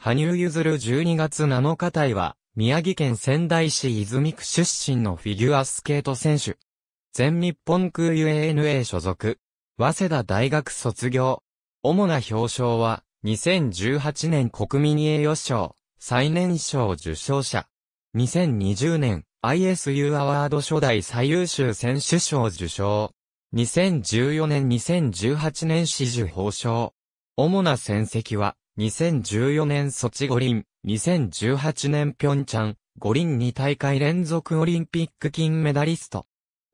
羽生結弦12月7日隊は、宮城県仙台市泉区出身のフィギュアスケート選手。全日本空 UANA 所属。早稲田大学卒業。主な表彰は、2018年国民栄誉賞、最年少受賞者。2020年、ISU アワード初代最優秀選手賞受賞。2014年2018年史終報奨。主な戦績は、2014年ソチ五輪、2018年ピョンチャン、五輪2大会連続オリンピック金メダリスト。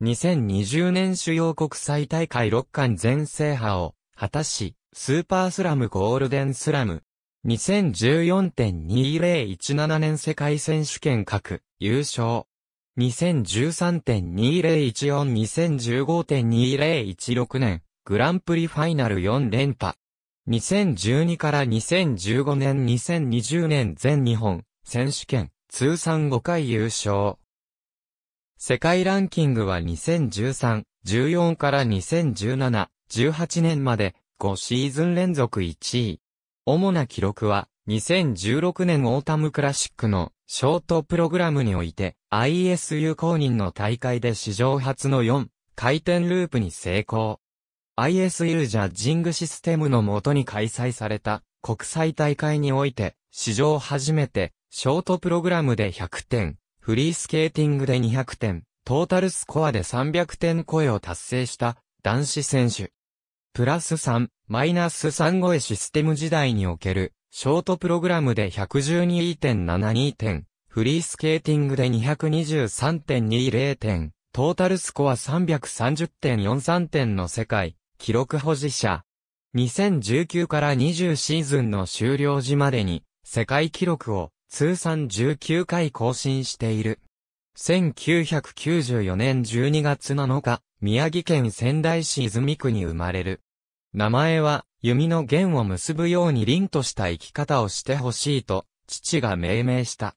2020年主要国際大会6冠全制覇を果たし、スーパースラムゴールデンスラム。2014.2017年世界選手権各優勝。2013.20142015.2016年グランプリファイナル4連覇。2012から2015年2020年全日本選手権通算5回優勝。世界ランキングは2013、14から2017、18年まで5シーズン連続1位。主な記録は2016年オータムクラシックのショートプログラムにおいて ISU 公認の大会で史上初の4回転ループに成功。IS u ジャジングシステムのもとに開催された国際大会において、史上初めて、ショートプログラムで100点、フリースケーティングで200点、トータルスコアで300点超えを達成した男子選手。プラス3、マイナス3超えシステム時代における、ショートプログラムで112.72点、フリースケーティングで223.20点、トータルスコア330.43点の世界記録保持者。2019から20シーズンの終了時までに、世界記録を通算19回更新している。1994年12月7日、宮城県仙台市泉区に生まれる。名前は、弓の弦を結ぶように凛とした生き方をしてほしいと、父が命名した。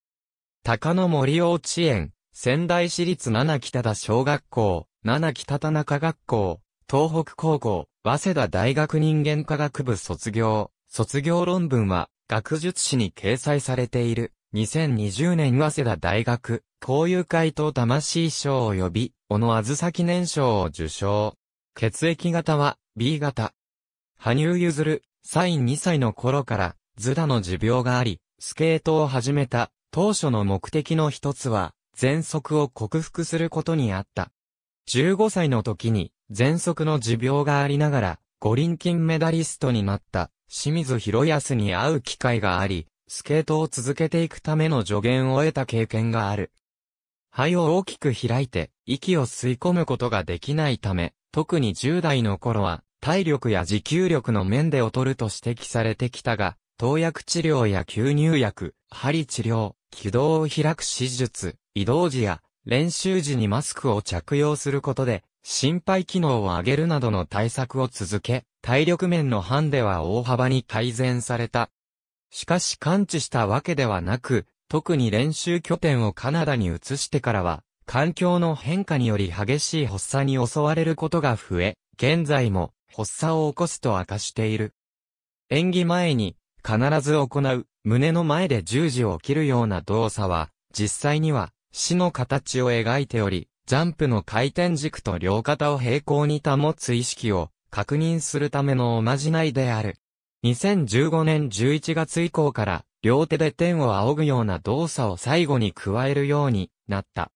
高野森幼稚園、仙台市立七北田小学校、七北田中学校、東北高校、早稲田大学人間科学部卒業、卒業論文は、学術誌に掲載されている、2020年早稲田大学、交友会と魂賞及び、小野あずさ記念賞を受賞。血液型は、B 型。羽生譲る、サイン2歳の頃から、ズダの持病があり、スケートを始めた、当初の目的の一つは、喘息を克服することにあった。15歳の時に、喘息の持病がありながら、五輪金メダリストになった清水博康に会う機会があり、スケートを続けていくための助言を得た経験がある。肺を大きく開いて、息を吸い込むことができないため、特に10代の頃は、体力や持久力の面で劣ると指摘されてきたが、投薬治療や吸入薬、針治療、気道を開く手術、移動時や練習時にマスクを着用することで、心肺機能を上げるなどの対策を続け、体力面のハンデは大幅に改善された。しかし完治したわけではなく、特に練習拠点をカナダに移してからは、環境の変化により激しい発作に襲われることが増え、現在も発作を起こすと明かしている。演技前に必ず行う胸の前で十字を切るような動作は、実際には死の形を描いており、ジャンプの回転軸と両肩を平行に保つ意識を確認するためのおまじないである。2015年11月以降から両手で天を仰ぐような動作を最後に加えるようになった。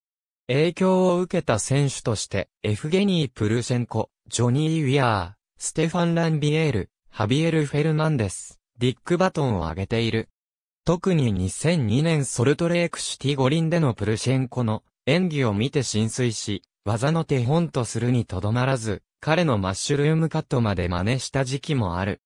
影響を受けた選手として、エフゲニー・プルシェンコ、ジョニー・ウィアー、ステファン・ランビエール、ハビエル・フェルナンデス、ディック・バトンを挙げている。特に2002年ソルトレークシティ五輪でのプルシェンコの演技を見て浸水し、技の手本とするにとどまらず、彼のマッシュルームカットまで真似した時期もある。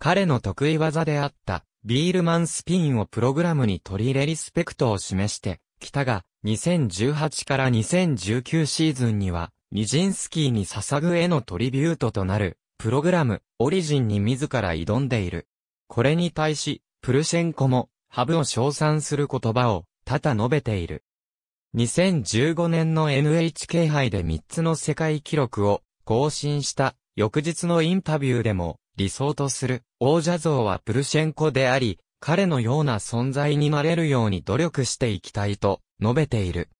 彼の得意技であった、ビールマンスピンをプログラムに取り入れリスペクトを示して、来たが、2018から2019シーズンには、ニジンスキーに捧ぐ絵のトリビュートとなる、プログラム、オリジンに自ら挑んでいる。これに対し、プルシェンコも、ハブを称賛する言葉を、多々述べている。2015年の NHK 杯で3つの世界記録を更新した翌日のインタビューでも理想とする王者像はプルシェンコであり、彼のような存在になれるように努力していきたいと述べている。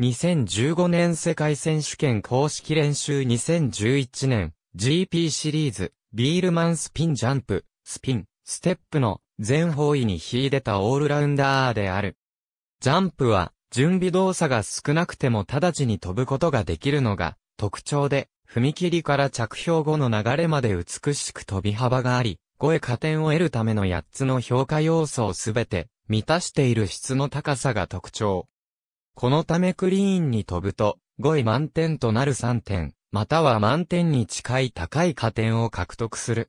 2015年世界選手権公式練習2011年 GP シリーズビールマンスピンジャンプ、スピン、ステップの全方位に秀でたオールラウンダーである。ジャンプは準備動作が少なくても直ちに飛ぶことができるのが特徴で、踏切から着氷後の流れまで美しく飛び幅があり、5へ加点を得るための8つの評価要素をすべて満たしている質の高さが特徴。このためクリーンに飛ぶと5位満点となる3点、または満点に近い高い加点を獲得する。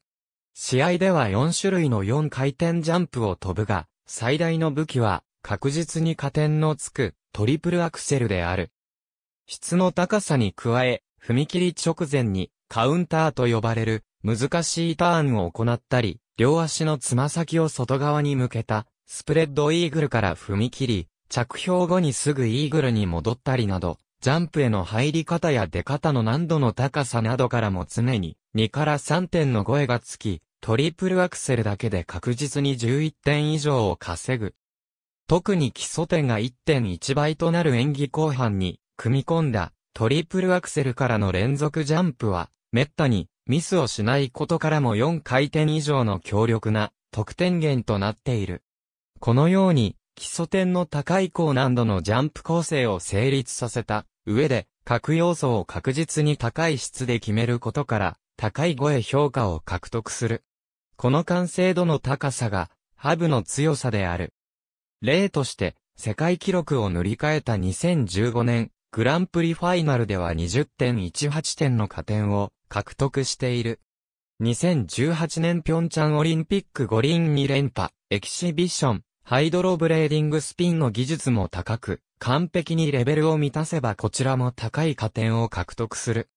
試合では4種類の4回転ジャンプを飛ぶが、最大の武器は確実に加点のつくトリプルアクセルである。質の高さに加え、踏切直前にカウンターと呼ばれる難しいターンを行ったり、両足のつま先を外側に向けたスプレッドイーグルから踏み切り、着氷後にすぐイーグルに戻ったりなど、ジャンプへの入り方や出方の難度の高さなどからも常に2から3点の声がつき、トリプルアクセルだけで確実に11点以上を稼ぐ特に基礎点が1.1倍となる演技後半に、組み込んだトリプルアクセルからの連続ジャンプは、滅多にミスをしないことからも4回転以上の強力な得点源となっている。このように、基礎点の高い高難度のジャンプ構成を成立させた上で、各要素を確実に高い質で決めることから、高い声評価を獲得する。この完成度の高さが、ハブの強さである。例として、世界記録を塗り替えた2015年、グランプリファイナルでは20.18点の加点を獲得している。2018年ピョンチャンオリンピック五輪2連覇、エキシビション、ハイドロブレーディングスピンの技術も高く、完璧にレベルを満たせばこちらも高い加点を獲得する。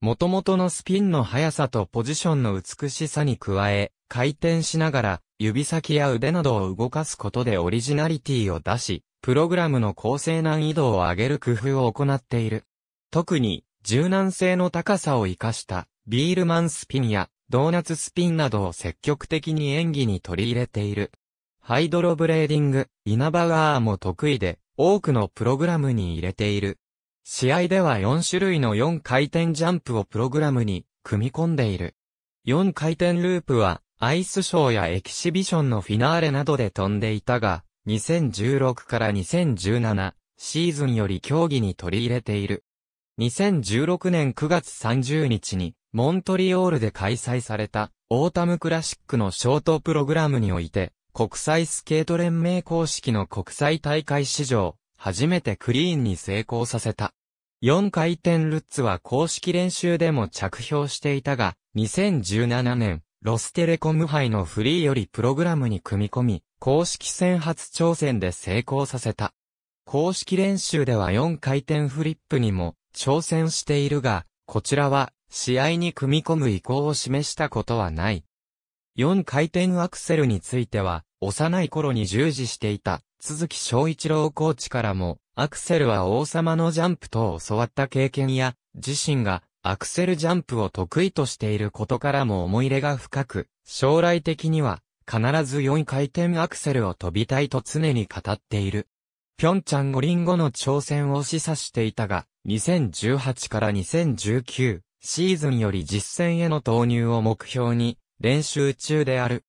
元々のスピンの速さとポジションの美しさに加え、回転しながら指先や腕などを動かすことでオリジナリティを出し、プログラムの構成難易度を上げる工夫を行っている。特に、柔軟性の高さを活かした、ビールマンスピンや、ドーナツスピンなどを積極的に演技に取り入れている。ハイドロブレーディング、イナバガーも得意で、多くのプログラムに入れている。試合では4種類の4回転ジャンプをプログラムに組み込んでいる。4回転ループはアイスショーやエキシビションのフィナーレなどで飛んでいたが、2016から2017シーズンより競技に取り入れている。2016年9月30日に、モントリオールで開催された、オータムクラシックのショートプログラムにおいて、国際スケート連盟公式の国際大会史上、初めてクリーンに成功させた。4回転ルッツは公式練習でも着氷していたが、2017年、ロステレコム杯のフリーよりプログラムに組み込み、公式戦初挑戦で成功させた。公式練習では4回転フリップにも挑戦しているが、こちらは試合に組み込む意向を示したことはない。4回転アクセルについては、幼い頃に従事していた、鈴木昭一郎コーチからも、アクセルは王様のジャンプと教わった経験や、自身がアクセルジャンプを得意としていることからも思い入れが深く、将来的には必ず4回転アクセルを飛びたいと常に語っている。ピョンチャン五輪後の挑戦を示唆していたが、2018から2019シーズンより実戦への投入を目標に練習中である。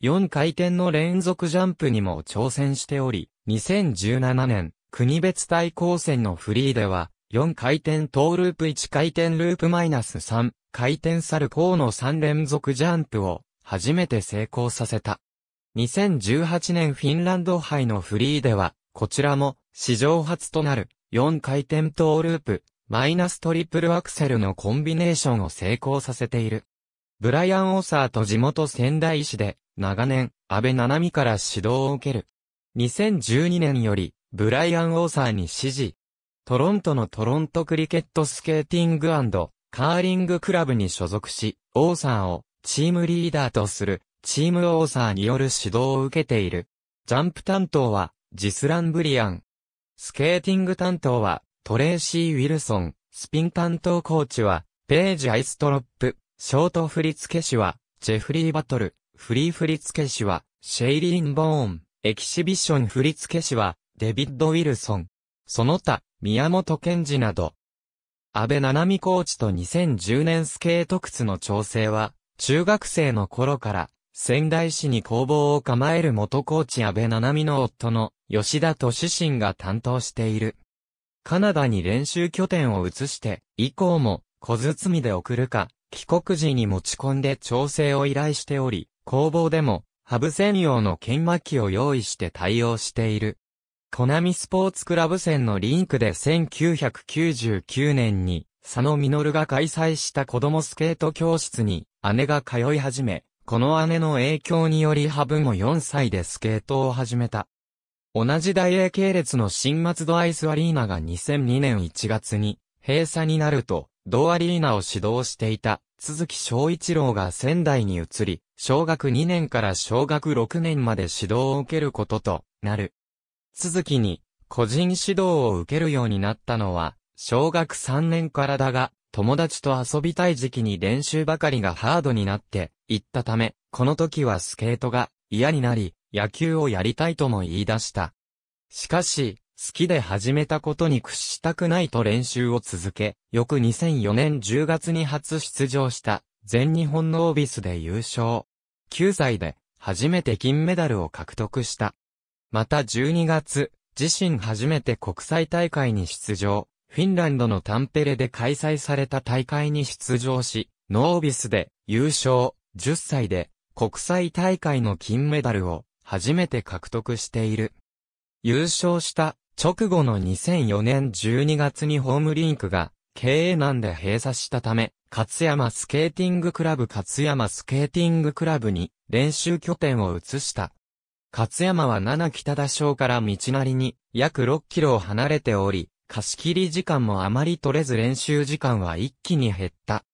4回転の連続ジャンプにも挑戦しており、2017年国別対抗戦のフリーでは4回転トーループ1回転ループマイナス3回転サルコーの3連続ジャンプを初めて成功させた。2018年フィンランド杯のフリーでは、こちらも史上初となる4回転トーループマイナストリプルアクセルのコンビネーションを成功させている。ブライアン・オーサーと地元仙台市で長年安倍七海から指導を受ける。2012年よりブライアン・オーサーに指示、トロントのトロントクリケットスケーティングカーリングクラブに所属し、オーサーをチームリーダーとする、チームオーサーによる指導を受けている。ジャンプ担当は、ジスラン・ブリアン。スケーティング担当は、トレーシー・ウィルソン。スピン担当コーチは、ページ・アイストロップ。ショート振付師は、ジェフリー・バトル。フリー振付師は、シェイリーン・ボーン。エキシビション振付師は、デビッド・ウィルソン。その他、宮本賢治など、安倍七海コーチと2010年スケート靴の調整は、中学生の頃から仙台市に工房を構える元コーチ安倍七海の夫の吉田俊信が担当している。カナダに練習拠点を移して、以降も小包で送るか、帰国時に持ち込んで調整を依頼しており、工房でも、ハブ専用の研磨機を用意して対応している。コナミスポーツクラブ戦のリンクで1999年に、佐野実が開催した子供スケート教室に、姉が通い始め、この姉の影響によりハブも4歳でスケートを始めた。同じ大英系列の新松戸アイスアリーナが2002年1月に閉鎖になると、同アリーナを指導していた鈴木翔一郎が仙台に移り、小学2年から小学6年まで指導を受けることとなる。続きに、個人指導を受けるようになったのは、小学3年からだが、友達と遊びたい時期に練習ばかりがハードになっていったため、この時はスケートが嫌になり、野球をやりたいとも言い出した。しかし、好きで始めたことに屈したくないと練習を続け、翌2004年10月に初出場した全日本のオービスで優勝。9歳で初めて金メダルを獲得した。また12月、自身初めて国際大会に出場、フィンランドのタンペレで開催された大会に出場し、ノービスで優勝、10歳で国際大会の金メダルを初めて獲得している。優勝した直後の2004年12月にホームリンクが経営難で閉鎖したため、勝山スケーティングクラブ勝山スケーティングクラブに練習拠点を移した。勝山は七北田省から道なりに約6キロを離れており、貸し切り時間もあまり取れず練習時間は一気に減った。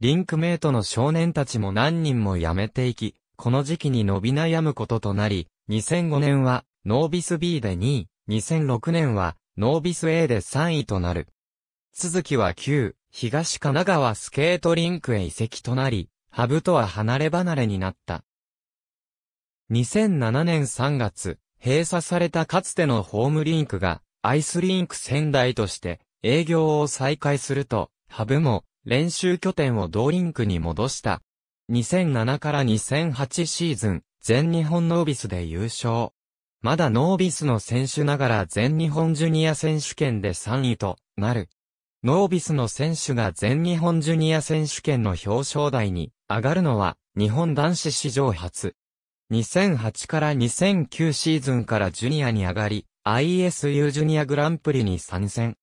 リンクメイトの少年たちも何人も辞めていき、この時期に伸び悩むこととなり、2005年はノービス B で2位、2006年はノービス A で3位となる。続きは9、東神奈川スケートリンクへ移籍となり、ハブとは離れ離れになった。2007年3月、閉鎖されたかつてのホームリンクが、アイスリンク仙台として営業を再開すると、ハブも練習拠点を同リンクに戻した。2007から2008シーズン、全日本ノービスで優勝。まだノービスの選手ながら全日本ジュニア選手権で3位となる。ノービスの選手が全日本ジュニア選手権の表彰台に上がるのは日本男子史上初。2008から2009シーズンからジュニアに上がり、ISU ジュニアグランプリに参戦。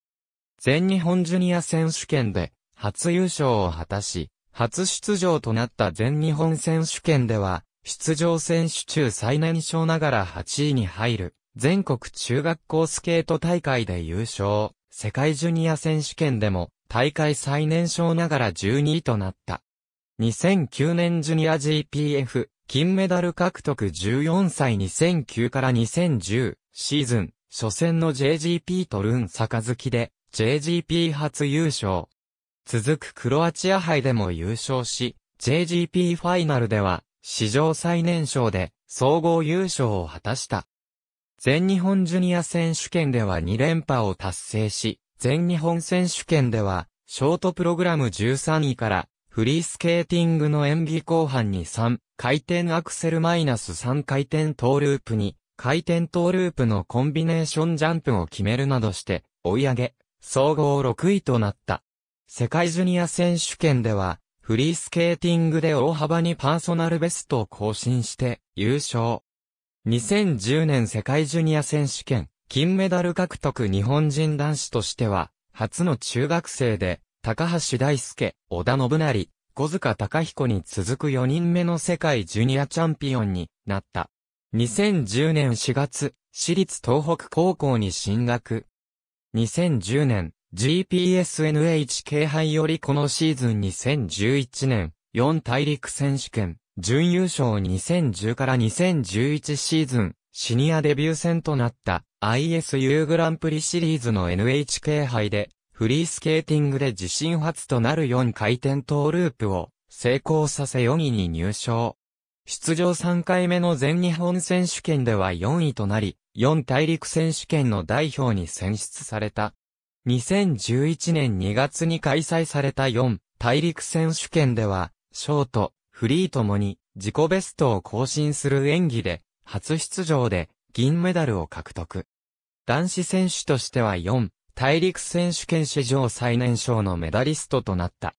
全日本ジュニア選手権で初優勝を果たし、初出場となった全日本選手権では、出場選手中最年少ながら8位に入る、全国中学校スケート大会で優勝、世界ジュニア選手権でも、大会最年少ながら12位となった。2009年ジュニア GPF 金メダル獲得14歳2009から2010シーズン、初戦の JGP トルーン月で JGP 初優勝。続くクロアチア杯でも優勝し、JGP ファイナルでは史上最年少で総合優勝を果たした。全日本ジュニア選手権では2連覇を達成し、全日本選手権ではショートプログラム13位からフリースケーティングの演技後半に3回転アクセルマイナス3回転トーループに回転トーループのコンビネーションジャンプを決めるなどして追い上げ、総合6位となった。世界ジュニア選手権ではフリースケーティングで大幅にパーソナルベストを更新して優勝。2010年世界ジュニア選手権金メダル獲得日本人男子としては初の中学生で高橋大輔、織田信成、小塚隆彦に続く4人目の世界ジュニアチャンピオンになった。2010年4月、私立東北高校に進学。2010年、GPSNHK 杯よりこのシーズン2011年、4大陸選手権、準優勝2010から2011シーズン、シニアデビュー戦となった ISU グランプリシリーズの NHK 杯でフリースケーティングで自身初となる4回転トーループを成功させ4位に入賞。出場3回目の全日本選手権では4位となり、4大陸選手権の代表に選出された。2011年2月に開催された4大陸選手権では、ショート、フリーともに自己ベストを更新する演技で、初出場で銀メダルを獲得。男子選手としては4大陸選手権史上最年少のメダリストとなった。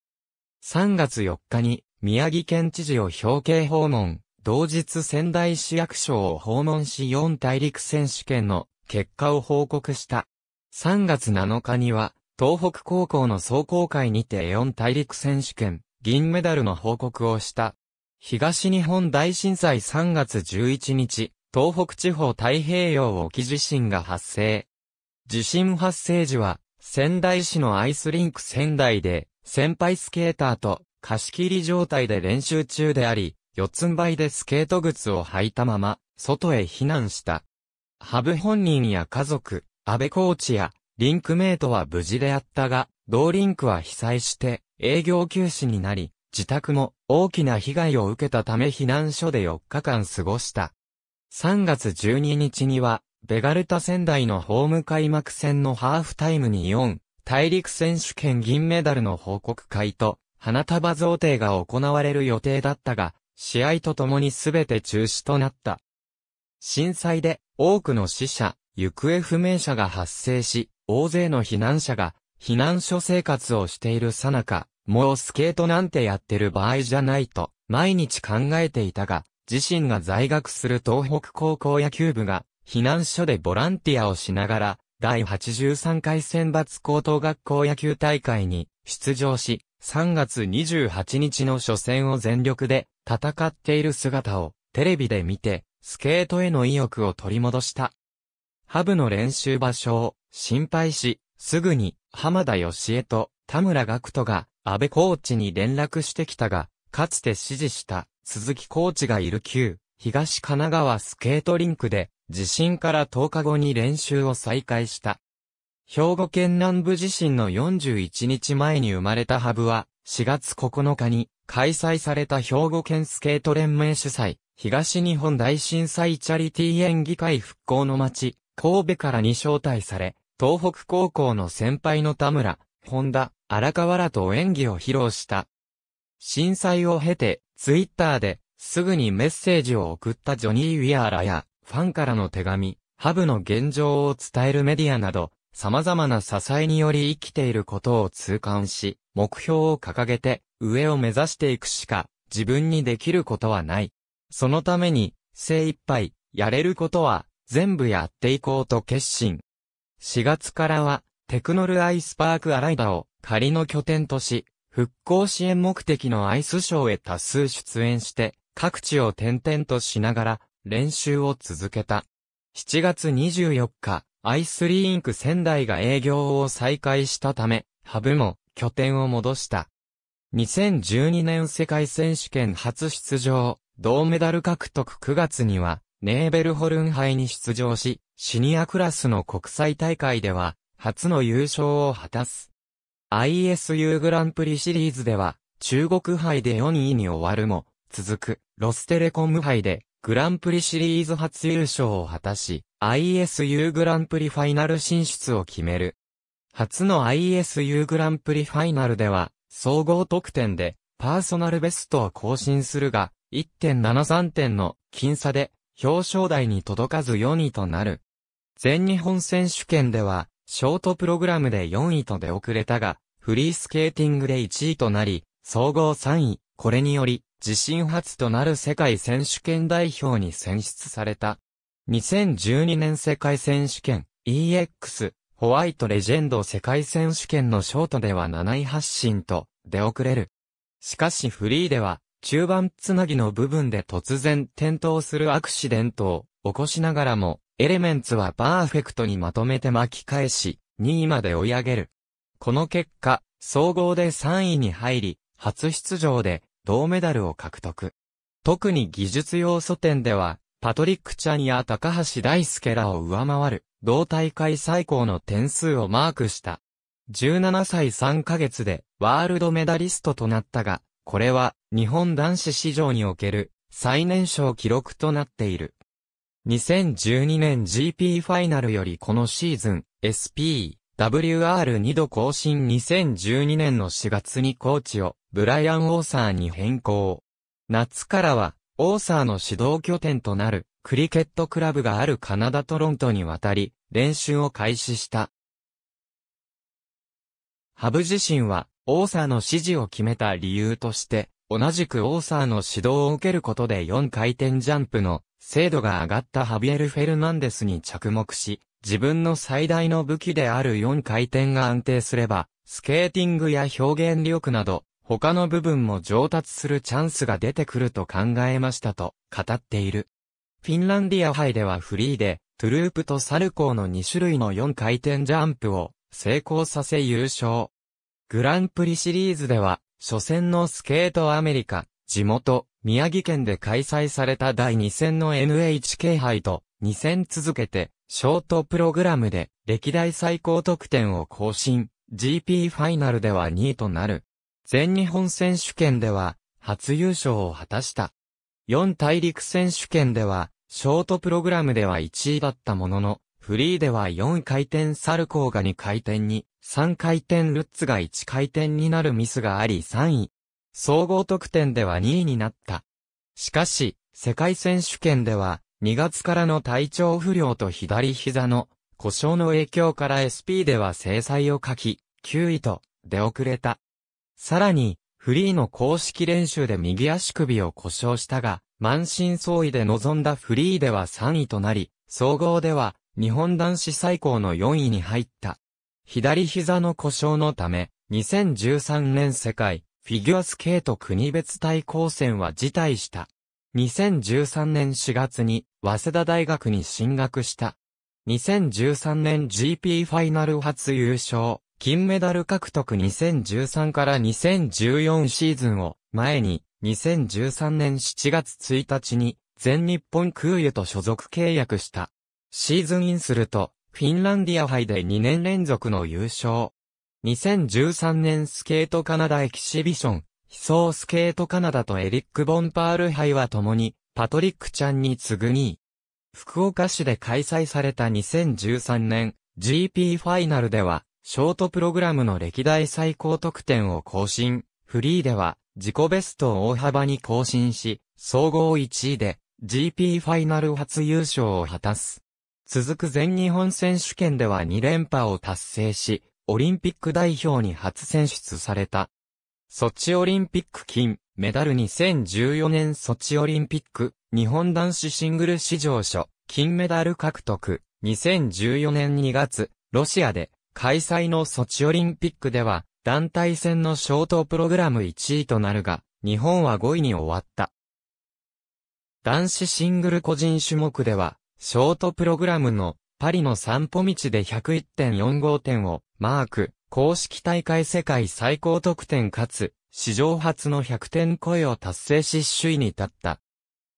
3月4日に宮城県知事を表敬訪問、同日仙台市役所を訪問し4大陸選手権の結果を報告した。3月7日には東北高校の総公会にて4大陸選手権銀メダルの報告をした。東日本大震災3月11日、東北地方太平洋沖地震が発生。地震発生時は、仙台市のアイスリンク仙台で、先輩スケーターと貸し切り状態で練習中であり、四つん這いでスケート靴を履いたまま、外へ避難した。ハブ本人や家族、安倍コーチや、リンクメイトは無事であったが、同リンクは被災して、営業休止になり、自宅も大きな被害を受けたため避難所で4日間過ごした。3月12日には、ベガルタ仙台のホーム開幕戦のハーフタイムに4、大陸選手権銀メダルの報告会と、花束贈呈が行われる予定だったが、試合とともに全て中止となった。震災で多くの死者、行方不明者が発生し、大勢の避難者が避難所生活をしているさなか、もうスケートなんてやってる場合じゃないと、毎日考えていたが、自身が在学する東北高校野球部が、避難所でボランティアをしながら、第83回選抜高等学校野球大会に出場し、3月28日の初戦を全力で戦っている姿をテレビで見て、スケートへの意欲を取り戻した。ハブの練習場所を心配し、すぐに浜田義江と田村学徒が安倍コーチに連絡してきたが、かつて指示した鈴木コーチがいる旧東神奈川スケートリンクで地震から10日後に練習を再開した。兵庫県南部地震の41日前に生まれたハブは、4月9日に開催された兵庫県スケート連盟主催、東日本大震災チャリティー演技会復興の街、神戸からに招待され、東北高校の先輩の田村、本田、荒川らと演技を披露した。震災を経て、ツイッターで、すぐにメッセージを送ったジョニー・ウィアーラや、ファンからの手紙、ハブの現状を伝えるメディアなど、様々な支えにより生きていることを痛感し、目標を掲げて、上を目指していくしか、自分にできることはない。そのために、精一杯、やれることは、全部やっていこうと決心。4月からは、テクノルアイスパークアライダを仮の拠点とし、復興支援目的のアイスショーへ多数出演して、各地を転々としながら、練習を続けた。7月24日、アイスリーンク仙台が営業を再開したため、ハブも拠点を戻した。2012年世界選手権初出場、銅メダル獲得9月には、ネーベルホルン杯に出場し、シニアクラスの国際大会では、初の優勝を果たす。ISU グランプリシリーズでは、中国杯で4位に終わるも、続く、ロステレコム杯でグランプリシリーズ初優勝を果たし、ISU グランプリファイナル進出を決める。初の ISU グランプリファイナルでは、総合得点でパーソナルベストを更新するが、1.73点の僅差で表彰台に届かず4位となる。全日本選手権では、ショートプログラムで4位と出遅れたが、フリースケーティングで1位となり、総合3位、これにより、自身初となる世界選手権代表に選出された。2012年世界選手権 EX ホワイトレジェンド世界選手権のショートでは7位発進と出遅れる。しかしフリーでは中盤つなぎの部分で突然転倒するアクシデントを起こしながらもエレメンツはパーフェクトにまとめて巻き返し2位まで追い上げる。この結果、総合で3位に入り、初出場で銅メダルを獲得。特に技術要素点では、パトリック・チャンや高橋大輔らを上回る、同大会最高の点数をマークした。17歳3ヶ月でワールドメダリストとなったが、これは日本男子史上における最年少記録となっている。2012年 GP ファイナルよりこのシーズン SP WR2 度更新2012年の4月にコーチをブライアン・オーサーに変更。夏からはオーサーの指導拠点となるクリケットクラブがあるカナダトロントに渡り練習を開始した。ハブ自身はオーサーの指示を決めた理由として同じくオーサーの指導を受けることで4回転ジャンプの精度が上がったハビエル・フェルナンデスに着目し、自分の最大の武器である4回転が安定すれば、スケーティングや表現力など、他の部分も上達するチャンスが出てくると考えましたと語っている。フィンランディア杯ではフリーで、トゥループとサルコーの2種類の4回転ジャンプを成功させ優勝。グランプリシリーズでは、初戦のスケートアメリカ、地元、宮城県で開催された第2戦の NHK 杯と、2戦続けて、ショートプログラムで歴代最高得点を更新、GP ファイナルでは2位となる。全日本選手権では、初優勝を果たした。4大陸選手権では、ショートプログラムでは1位だったものの、フリーでは4回転サルコーが2回転に、3回転ルッツが1回転になるミスがあり3位。総合得点では2位になった。しかし、世界選手権では、2月からの体調不良と左膝の故障の影響から SP では制裁を書き、9位と出遅れた。さらに、フリーの公式練習で右足首を故障したが、満身創痍で臨んだフリーでは3位となり、総合では日本男子最高の4位に入った。左膝の故障のため、2013年世界フィギュアスケート国別対抗戦は辞退した。2013年4月に、早稲田大学に進学した。2013年 GP ファイナル初優勝、金メダル獲得2013から2014シーズンを前に、2013年7月1日に、全日本空輸と所属契約した。シーズンインすると、フィンランディア杯で2年連続の優勝。2013年スケートカナダエキシビション、悲壮スケートカナダとエリック・ボンパール杯は共に、パトリック・ちゃんに次ぐ2位。福岡市で開催された2013年 GP ファイナルでは、ショートプログラムの歴代最高得点を更新、フリーでは自己ベストを大幅に更新し、総合1位で GP ファイナル初優勝を果たす。続く全日本選手権では2連覇を達成し、オリンピック代表に初選出された。ソチオリンピック金、メダル2014年ソチオリンピック、日本男子シングル史上初、金メダル獲得、2014年2月、ロシアで、開催のソチオリンピックでは、団体戦のショートプログラム1位となるが、日本は5位に終わった。男子シングル個人種目では、ショートプログラムのパリの散歩道で101.45点をマーク、公式大会世界最高得点かつ、史上初の100点超えを達成し首位に立った。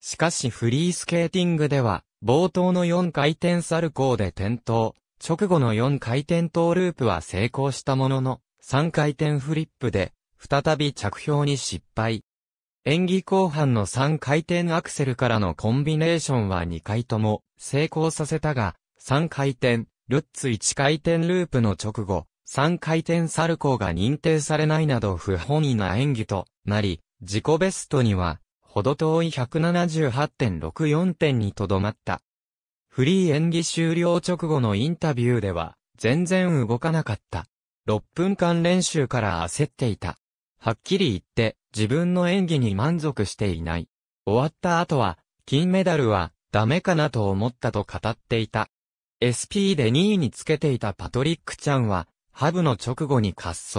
しかしフリースケーティングでは、冒頭の4回転サルコーで転倒、直後の4回転トーループは成功したものの、3回転フリップで、再び着氷に失敗。演技後半の3回転アクセルからのコンビネーションは2回とも成功させたが、3回転、ルッツ1回転ループの直後、3回転サルコーが認定されないなど不本意な演技となり、自己ベストには、ほど遠い178.64点にとどまった。フリー演技終了直後のインタビューでは、全然動かなかった。6分間練習から焦っていた。はっきり言って、自分の演技に満足していない。終わった後は、金メダルは、ダメかなと思ったと語っていた。SP で2位につけていたパトリック・チャンは、ハブの直後に滑走。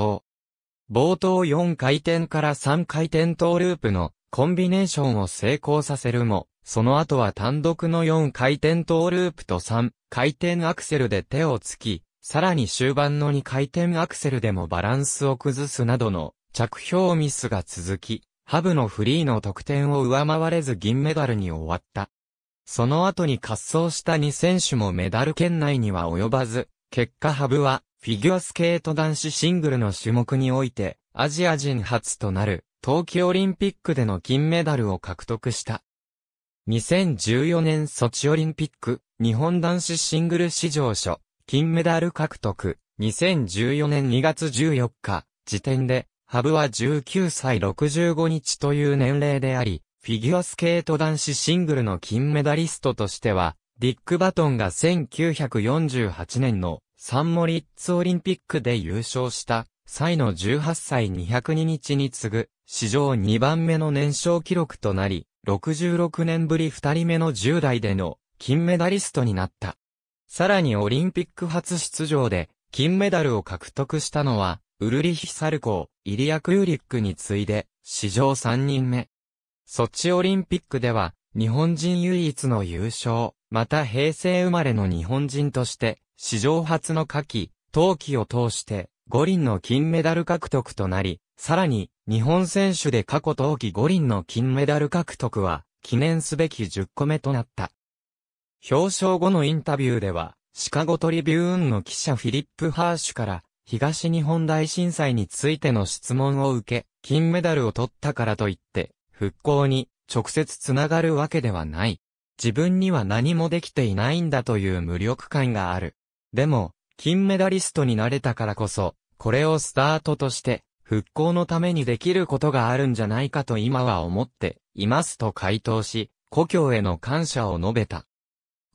冒頭4回転から3回転トーループのコンビネーションを成功させるも、その後は単独の4回転トーループと3回転アクセルで手をつき、さらに終盤の2回転アクセルでもバランスを崩すなどの着氷ミスが続き、ハブのフリーの得点を上回れず銀メダルに終わった。その後に滑走した2選手もメダル圏内には及ばず、結果ハブはフィギュアスケート男子シングルの種目において、アジア人初となる、冬季オリンピックでの金メダルを獲得した。2014年ソチオリンピック、日本男子シングル史上初、金メダル獲得、2014年2月14日、時点で、ハブは19歳65日という年齢であり、フィギュアスケート男子シングルの金メダリストとしては、ディック・バトンが1948年のサンモリッツオリンピックで優勝した際の18歳202日に次ぐ史上2番目の年少記録となり、66年ぶり2人目の10代での金メダリストになった。さらにオリンピック初出場で金メダルを獲得したのは、ウルリヒ・サルコー、イリア・クユリックに次いで、史上3人目。ソチオリンピックでは、日本人唯一の優勝、また平成生まれの日本人として、史上初の夏季、冬季を通して、五輪の金メダル獲得となり、さらに、日本選手で過去冬季五輪の金メダル獲得は、記念すべき10個目となった。表彰後のインタビューでは、シカゴトリビューンの記者フィリップ・ハーシュから、東日本大震災についての質問を受け、金メダルを取ったからといって、復興に直接つながるわけではない。自分には何もできていないんだという無力感がある。でも、金メダリストになれたからこそ、これをスタートとして、復興のためにできることがあるんじゃないかと今は思っていますと回答し、故郷への感謝を述べた。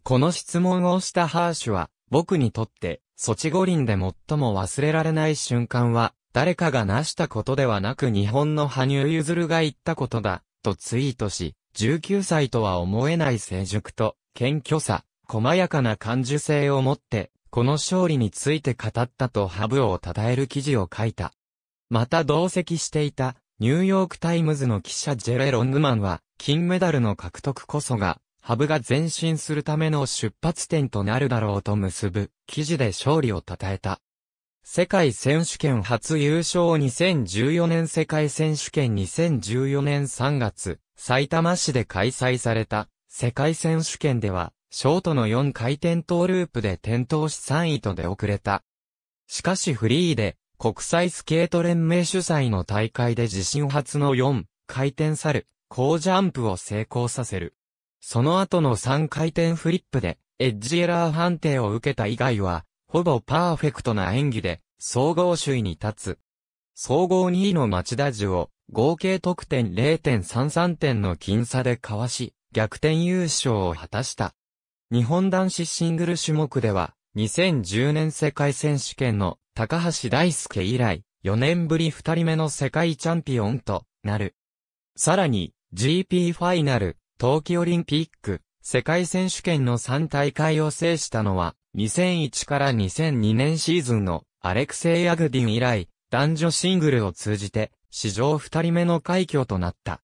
この質問をしたハーシュは、僕にとって、ソチ五輪で最も忘れられない瞬間は、誰かが成したことではなく日本の羽生結弦が言ったことだ、とツイートし、19歳とは思えない成熟と、謙虚さ、細やかな感受性を持って、この勝利について語ったとハブを称える記事を書いた。また同席していた、ニューヨークタイムズの記者ジェレ・ロングマンは、金メダルの獲得こそが、ハブが前進するための出発点となるだろうと結ぶ、記事で勝利を称えた。世界選手権初優勝2014年世界選手権2014年3月、埼玉市で開催された世界選手権ではショートの4回転トーループで転倒し3位と出遅れた。しかしフリーで、国際スケート連盟主催の大会で自身初の4回転サル、高ジャンプを成功させる。その後の3回転フリップで、エッジエラー判定を受けた以外は、ほぼパーフェクトな演技で、総合首位に立つ。総合2位の町田樹を、合計得点0.33点の僅差でかわし、逆転優勝を果たした。日本男子シングル種目では、2010年世界選手権の高橋大輔以来、4年ぶり2人目の世界チャンピオンとなる。さらに、GP ファイナル、冬季オリンピック、世界選手権の3大会を制したのは、2001から2002年シーズンのアレクセイ・アグディン以来、男女シングルを通じて、史上2人目の快挙となった。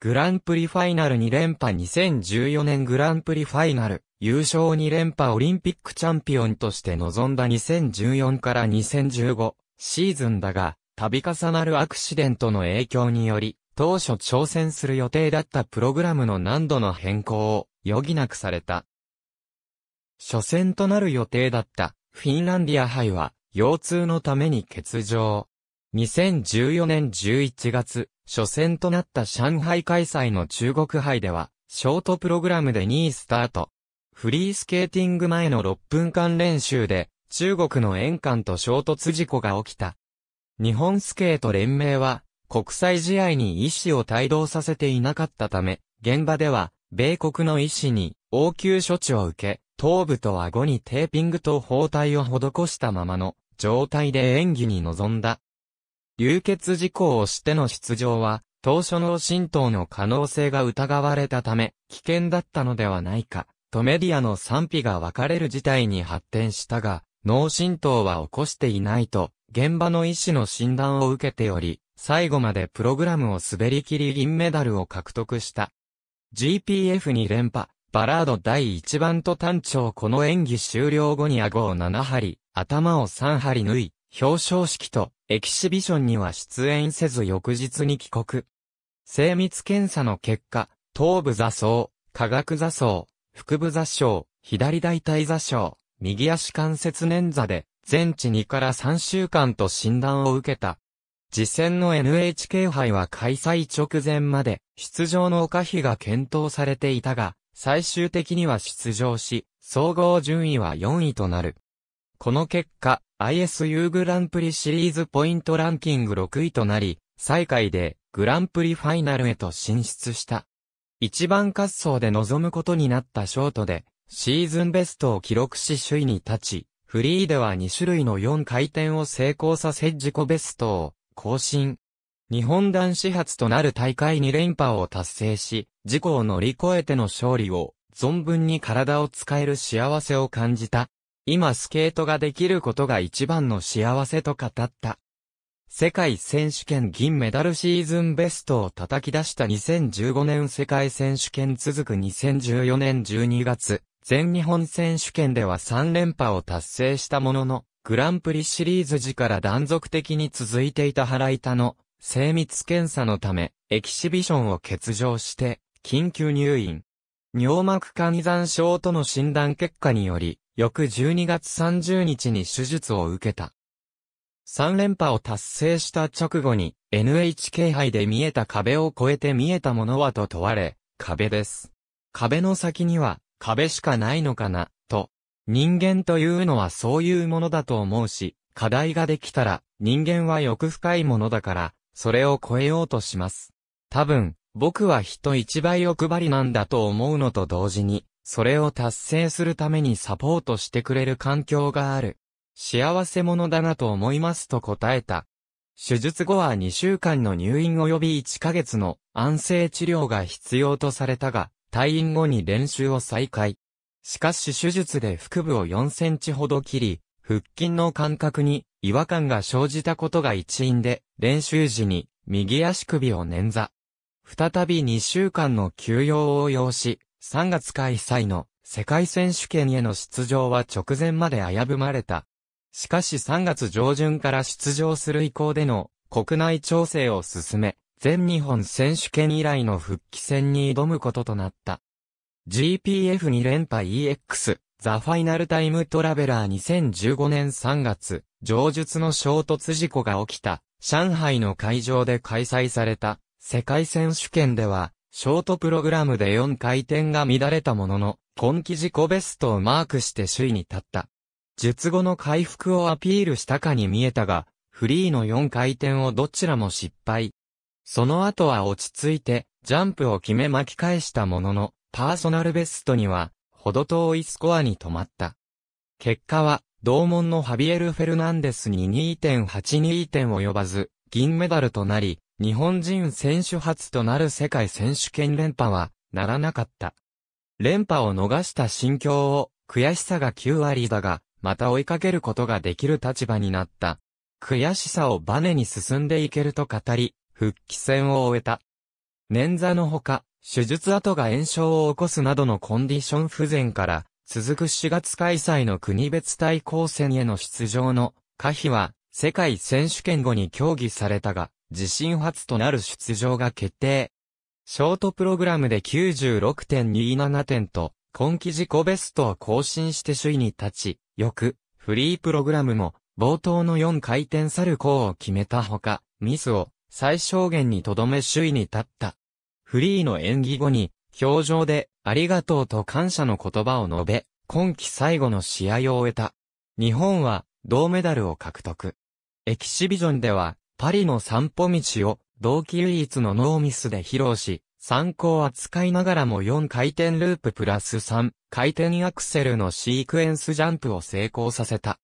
グランプリファイナル2連覇2014年グランプリファイナル、優勝2連覇オリンピックチャンピオンとして臨んだ2014から2015シーズンだが、度重なるアクシデントの影響により、当初挑戦する予定だったプログラムの難度の変更を余儀なくされた。初戦となる予定だったフィンランディア杯は腰痛のために欠場。2014年11月、初戦となった上海開催の中国杯では、ショートプログラムで2位スタート。フリースケーティング前の6分間練習で、中国の円環と衝突事故が起きた。日本スケート連盟は、国際試合に意思を帯同させていなかったため、現場では、米国の意思に応急処置を受け、頭部と顎にテーピングと包帯を施したままの状態で演技に臨んだ。流血事項をしての出場は、当初の神道の可能性が疑われたため、危険だったのではないか、とメディアの賛否が分かれる事態に発展したが、脳神道は起こしていないと、現場の医師の診断を受けており、最後までプログラムを滑り切り銀メダルを獲得した。g p f に連覇、バラード第1番と単調この演技終了後に顎を7針、頭を3針縫い、表彰式とエキシビションには出演せず翌日に帰国。精密検査の結果、頭部座礁、下顎座礁、腹部座礁、左大腿座礁、右足関節捻挫で、全治2から3週間と診断を受けた。次戦の NHK 杯は開催直前まで、出場の可否が検討されていたが、最終的には出場し、総合順位は4位となる。この結果、ISU グランプリシリーズポイントランキング6位となり、最下位でグランプリファイナルへと進出した。一番滑走で臨むことになったショートで、シーズンベストを記録し首位に立ち、フリーでは2種類の4回転を成功させ自己ベストを更新。日本男子初となる大会2連覇を達成し、事故を乗り越えての勝利を存分に体を使える幸せを感じた。今スケートができることが一番の幸せと語った。世界選手権銀メダルシーズンベストを叩き出した2015年世界選手権続く2014年12月、全日本選手権では3連覇を達成したものの、グランプリシリーズ時から断続的に続いていた腹板の精密検査のため、エキシビションを欠場して、緊急入院。尿膜肝依症との診断結果により、翌12月30日に手術を受けた。3連覇を達成した直後に NHK 杯で見えた壁を越えて見えたものはと問われ、壁です。壁の先には壁しかないのかな、と。人間というのはそういうものだと思うし、課題ができたら人間は欲深いものだから、それを超えようとします。多分、僕は人一倍欲張りなんだと思うのと同時に、それを達成するためにサポートしてくれる環境がある。幸せ者だなと思いますと答えた。手術後は2週間の入院及び1ヶ月の安静治療が必要とされたが、退院後に練習を再開。しかし手術で腹部を4センチほど切り、腹筋の感覚に違和感が生じたことが一因で、練習時に右足首を捻挫。再び2週間の休養を要し、3月開催の世界選手権への出場は直前まで危ぶまれた。しかし3月上旬から出場する意向での国内調整を進め、全日本選手権以来の復帰戦に挑むこととなった。GPF2 連覇 EX、ザ・ファイナルタイムトラベラー2015年3月、上述の衝突事故が起きた、上海の会場で開催された、世界選手権では、ショートプログラムで4回転が乱れたものの、今季自己ベストをマークして首位に立った。術後の回復をアピールしたかに見えたが、フリーの4回転をどちらも失敗。その後は落ち着いて、ジャンプを決め巻き返したものの、パーソナルベストには、ほど遠いスコアに止まった。結果は、同門のハビエル・フェルナンデスに2.82点及ばず、銀メダルとなり、日本人選手初となる世界選手権連覇は、ならなかった。連覇を逃した心境を、悔しさが9割だが、また追いかけることができる立場になった。悔しさをバネに進んでいけると語り、復帰戦を終えた。捻挫のほか、手術跡が炎症を起こすなどのコンディション不全から、続く4月開催の国別対抗戦への出場の可否は、世界選手権後に協議されたが、自身初となる出場が決定。ショートプログラムで96.27点と、今季自己ベストを更新して首位に立ち、翌、フリープログラムも、冒頭の4回転サルコーを決めたほか、ミスを最小限にとどめ首位に立った。フリーの演技後に、表情で、ありがとうと感謝の言葉を述べ、今季最後の試合を終えた。日本は、銅メダルを獲得。エキシビジョンでは、パリの散歩道を、同期唯一のノーミスで披露し、参考扱いながらも4回転ループプラス3回転アクセルのシークエンスジャンプを成功させた。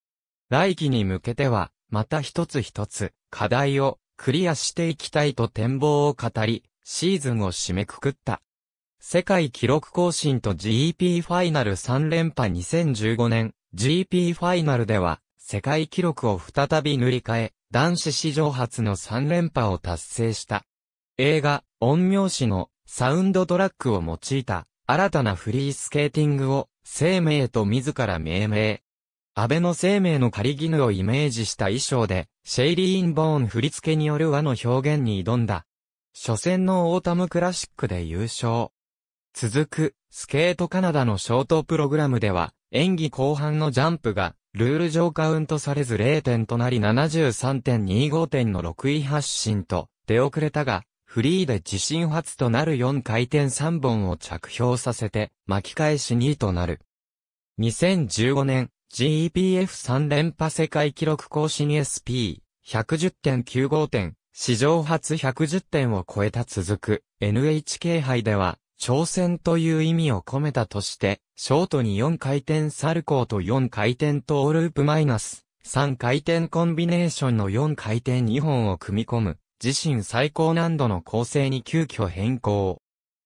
来季に向けては、また一つ一つ課題をクリアしていきたいと展望を語り、シーズンを締めくくった。世界記録更新と GP ファイナル3連覇2015年 GP ファイナルでは世界記録を再び塗り替え、男子史上初の3連覇を達成した。映画、音苗師のサウンドトラックを用いた新たなフリースケーティングを生命と自ら命名。安倍の生命の仮絹をイメージした衣装で、シェイリーン・ボーン振り付けによる和の表現に挑んだ。初戦のオータムクラシックで優勝。続く、スケートカナダのショートプログラムでは、演技後半のジャンプがルール上カウントされず0点となり73.25点の6位発進と出遅れたが、フリーで自身初となる4回転3本を着氷させて巻き返し2位となる。2015年 GEPF3 連覇世界記録更新 SP110.95 点、史上初110点を超えた続く NHK 杯では挑戦という意味を込めたとして、ショートに4回転サルコーと4回転トーループマイナス、3回転コンビネーションの4回転2本を組み込む、自身最高難度の構成に急遽変更。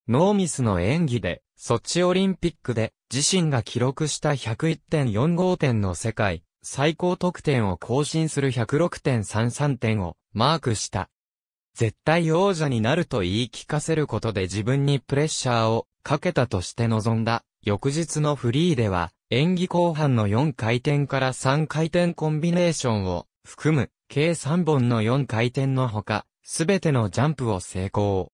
ノーミスの演技で、ソチオリンピックで自身が記録した101.45点の世界最高得点を更新する106.33点をマークした。絶対王者になると言い聞かせることで自分にプレッシャーをかけたとして臨んだ。翌日のフリーでは、演技後半の4回転から3回転コンビネーションを含む、計3本の4回転のほか、すべてのジャンプを成功。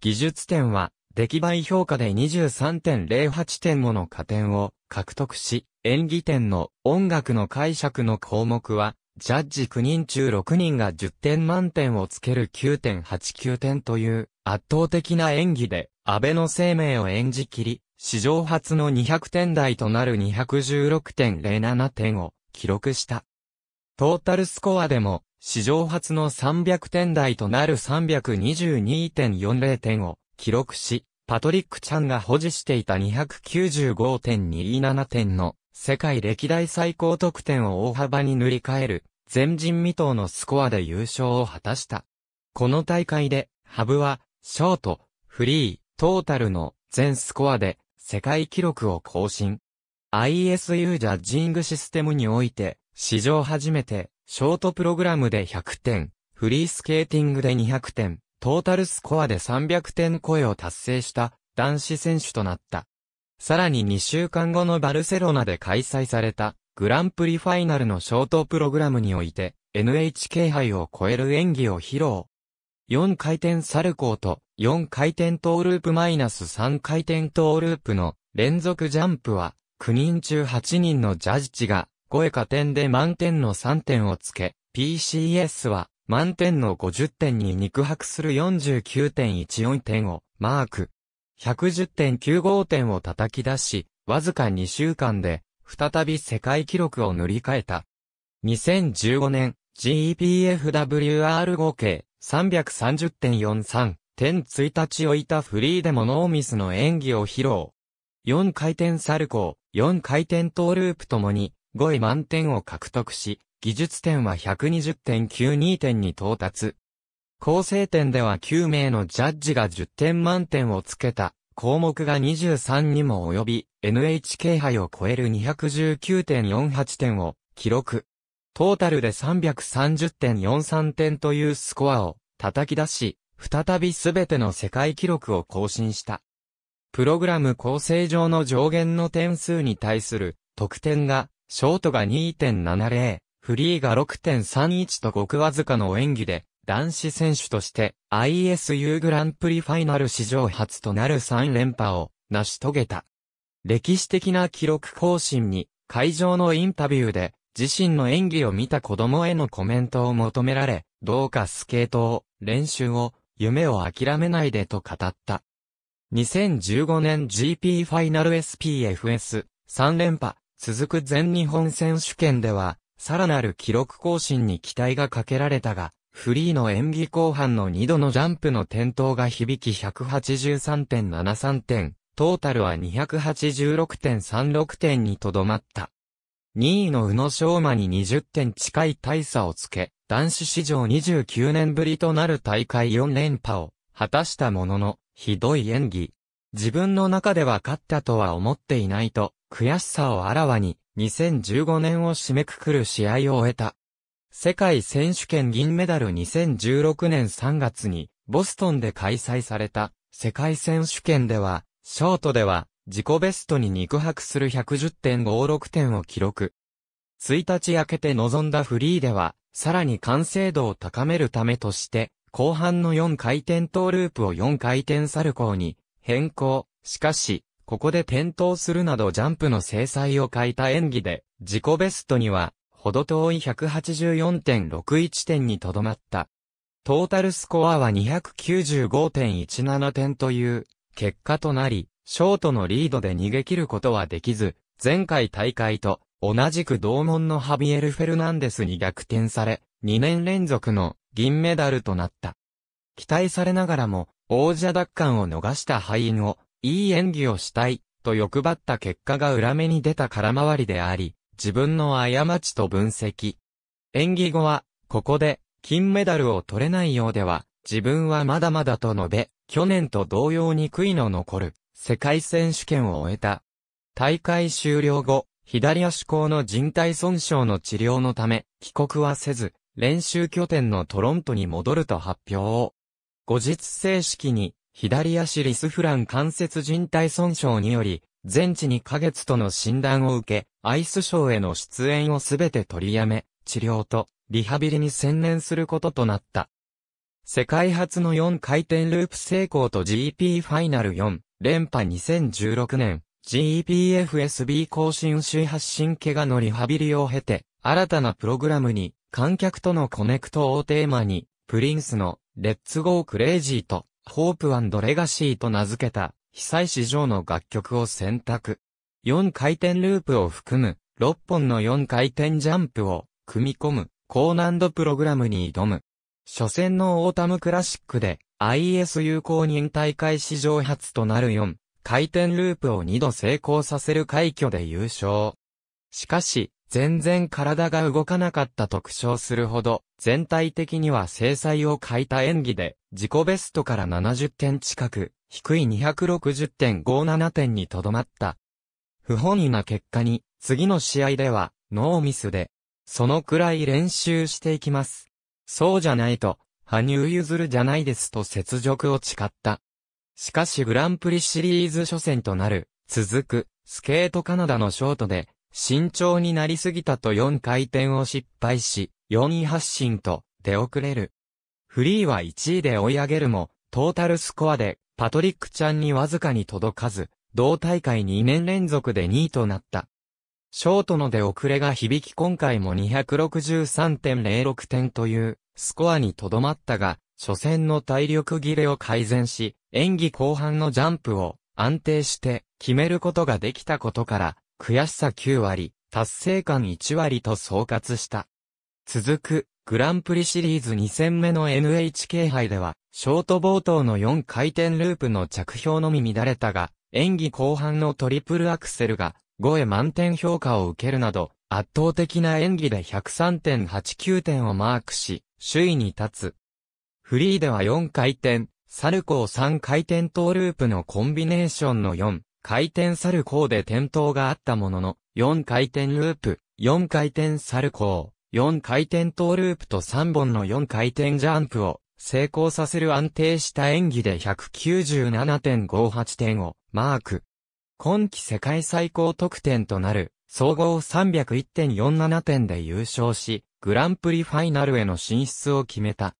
技術点は、出来栄え評価で23.08点もの加点を獲得し、演技点の音楽の解釈の項目はジャッジ9人中6人が10点満点をつける9.89点という圧倒的な演技で安倍の生命を演じきり、史上初の200点台となる216.07点を記録した。トータルスコアでも史上初の300点台となる322.40点を記録し、パトリック・チャンが保持していた295.27点の世界歴代最高得点を大幅に塗り替える、前人未到のスコアで優勝を果たした。この大会で、ハブは、ショート、フリー、トータルの全スコアで世界記録を更新。IS u ジャッジングシステムにおいて、史上初めて、ショートプログラムで100点、フリースケーティングで200点、トータルスコアで300点超えを達成した男子選手となった。さらに2週間後のバルセロナで開催されたグランプリファイナルのショートプログラムにおいて NHK 杯を超える演技を披露。4回転サルコーと4回転トーループマイナス3回転トーループの連続ジャンプは9人中8人のジャッジが声加点で満点の3点をつけ PCS は満点の50点に肉薄する49.14点をマーク。110.95点を叩き出し、わずか2週間で、再び世界記録を塗り替えた。2015年、GEPFWR 合計330.43点1日置いたフリーでもノーミスの演技を披露。4回転サルコー、4回転トーループともに5位満点を獲得し、技術点は120.92点に到達。構成点では9名のジャッジが10点満点をつけた項目が23にも及び NHK 杯を超える219.48点を記録。トータルで330.43点というスコアを叩き出し、再びすべての世界記録を更新した。プログラム構成上の上限の点数に対する得点が、ショートが2.70、フリーが6.31とごくわずかの演技で男子選手として ISU グランプリファイナル史上初となる3連覇を成し遂げた。歴史的な記録更新に会場のインタビューで自身の演技を見た子供へのコメントを求められ、どうかスケートを、練習を、夢を諦めないでと語った。2015年 GP ファイナル SPFS 3連覇、続く全日本選手権では、さらなる記録更新に期待がかけられたが、フリーの演技後半の2度のジャンプの転倒が響き183.73点、トータルは286.36点にとどまった。2位の宇野昌磨に20点近い大差をつけ、男子史上29年ぶりとなる大会4連覇を果たしたものの、ひどい演技。自分の中では勝ったとは思っていないと、悔しさをあらわに、2015年を締めくくる試合を終えた。世界選手権銀メダル2016年3月に、ボストンで開催された、世界選手権では、ショートでは、自己ベストに肉薄する110.56点を記録。1日明けて臨んだフリーでは、さらに完成度を高めるためとして、後半の4回転トーループを4回転サルコーに変更。しかし、ここで転倒するなどジャンプの制裁を欠いた演技で、自己ベストにはほど遠い184.61点にとどまった。トータルスコアは295.17点という結果となり、ショートのリードで逃げ切ることはできず、前回大会と同じく同門のハビエル・フェルナンデスに逆転され、2年連続の銀メダルとなった。期待されながらも、王者奪還を逃した敗因を、いい演技をしたい、と欲張った結果が裏目に出た空回りであり、自分の過ちと分析。演技後は、ここで、金メダルを取れないようでは、自分はまだまだと述べ、去年と同様に悔いの残る、世界選手権を終えた。大会終了後、左足甲の人体損傷の治療のため、帰国はせず、練習拠点のトロントに戻ると発表を。後日正式に、左足リスフラン関節人体損傷により、全治2ヶ月との診断を受け、アイスショーへの出演をすべて取りやめ、治療とリハビリに専念することとなった。世界初の4回転ループ成功と GP ファイナル4連覇2016年 g p f s b 更新周発信怪我のリハビリを経て新たなプログラムに観客とのコネクトをテーマにプリンスのレッツゴークレイジーとホープレガシーと名付けた被災市場の楽曲を選択。4回転ループを含む、6本の4回転ジャンプを、組み込む、高難度プログラムに挑む。初戦のオータムクラシックで、ISU 公認大会史上初となる4、回転ループを2度成功させる快挙で優勝。しかし、全然体が動かなかった特徴するほど、全体的には制裁を欠いた演技で、自己ベストから70点近く、低い260.57点にとどまった。不本意な結果に、次の試合では、ノーミスで、そのくらい練習していきます。そうじゃないと、羽生譲るじゃないですと雪辱を誓った。しかしグランプリシリーズ初戦となる、続く、スケートカナダのショートで、慎重になりすぎたと4回転を失敗し、4位発進と出遅れる。フリーは1位で追い上げるも、トータルスコアでパトリック・ちゃんにわずかに届かず、同大会2年連続で2位となった。ショートの出遅れが響き今回も263.06点というスコアにとどまったが、初戦の体力切れを改善し、演技後半のジャンプを安定して決めることができたことから、悔しさ9割、達成感1割と総括した。続く、グランプリシリーズ2戦目の NHK 杯では、ショート冒頭の4回転ループの着氷のみ乱れたが、演技後半のトリプルアクセルが5へ満点評価を受けるなど、圧倒的な演技で103.89点をマークし、首位に立つ。フリーでは4回転、サルコー3回転トーループのコンビネーションの4回転サルコーで転倒があったものの、4回転ループ、4回転サルコー、4回転トーループと3本の4回転ジャンプを成功させる安定した演技で197.58点をマーク。今季世界最高得点となる総合301.47点で優勝し、グランプリファイナルへの進出を決めた。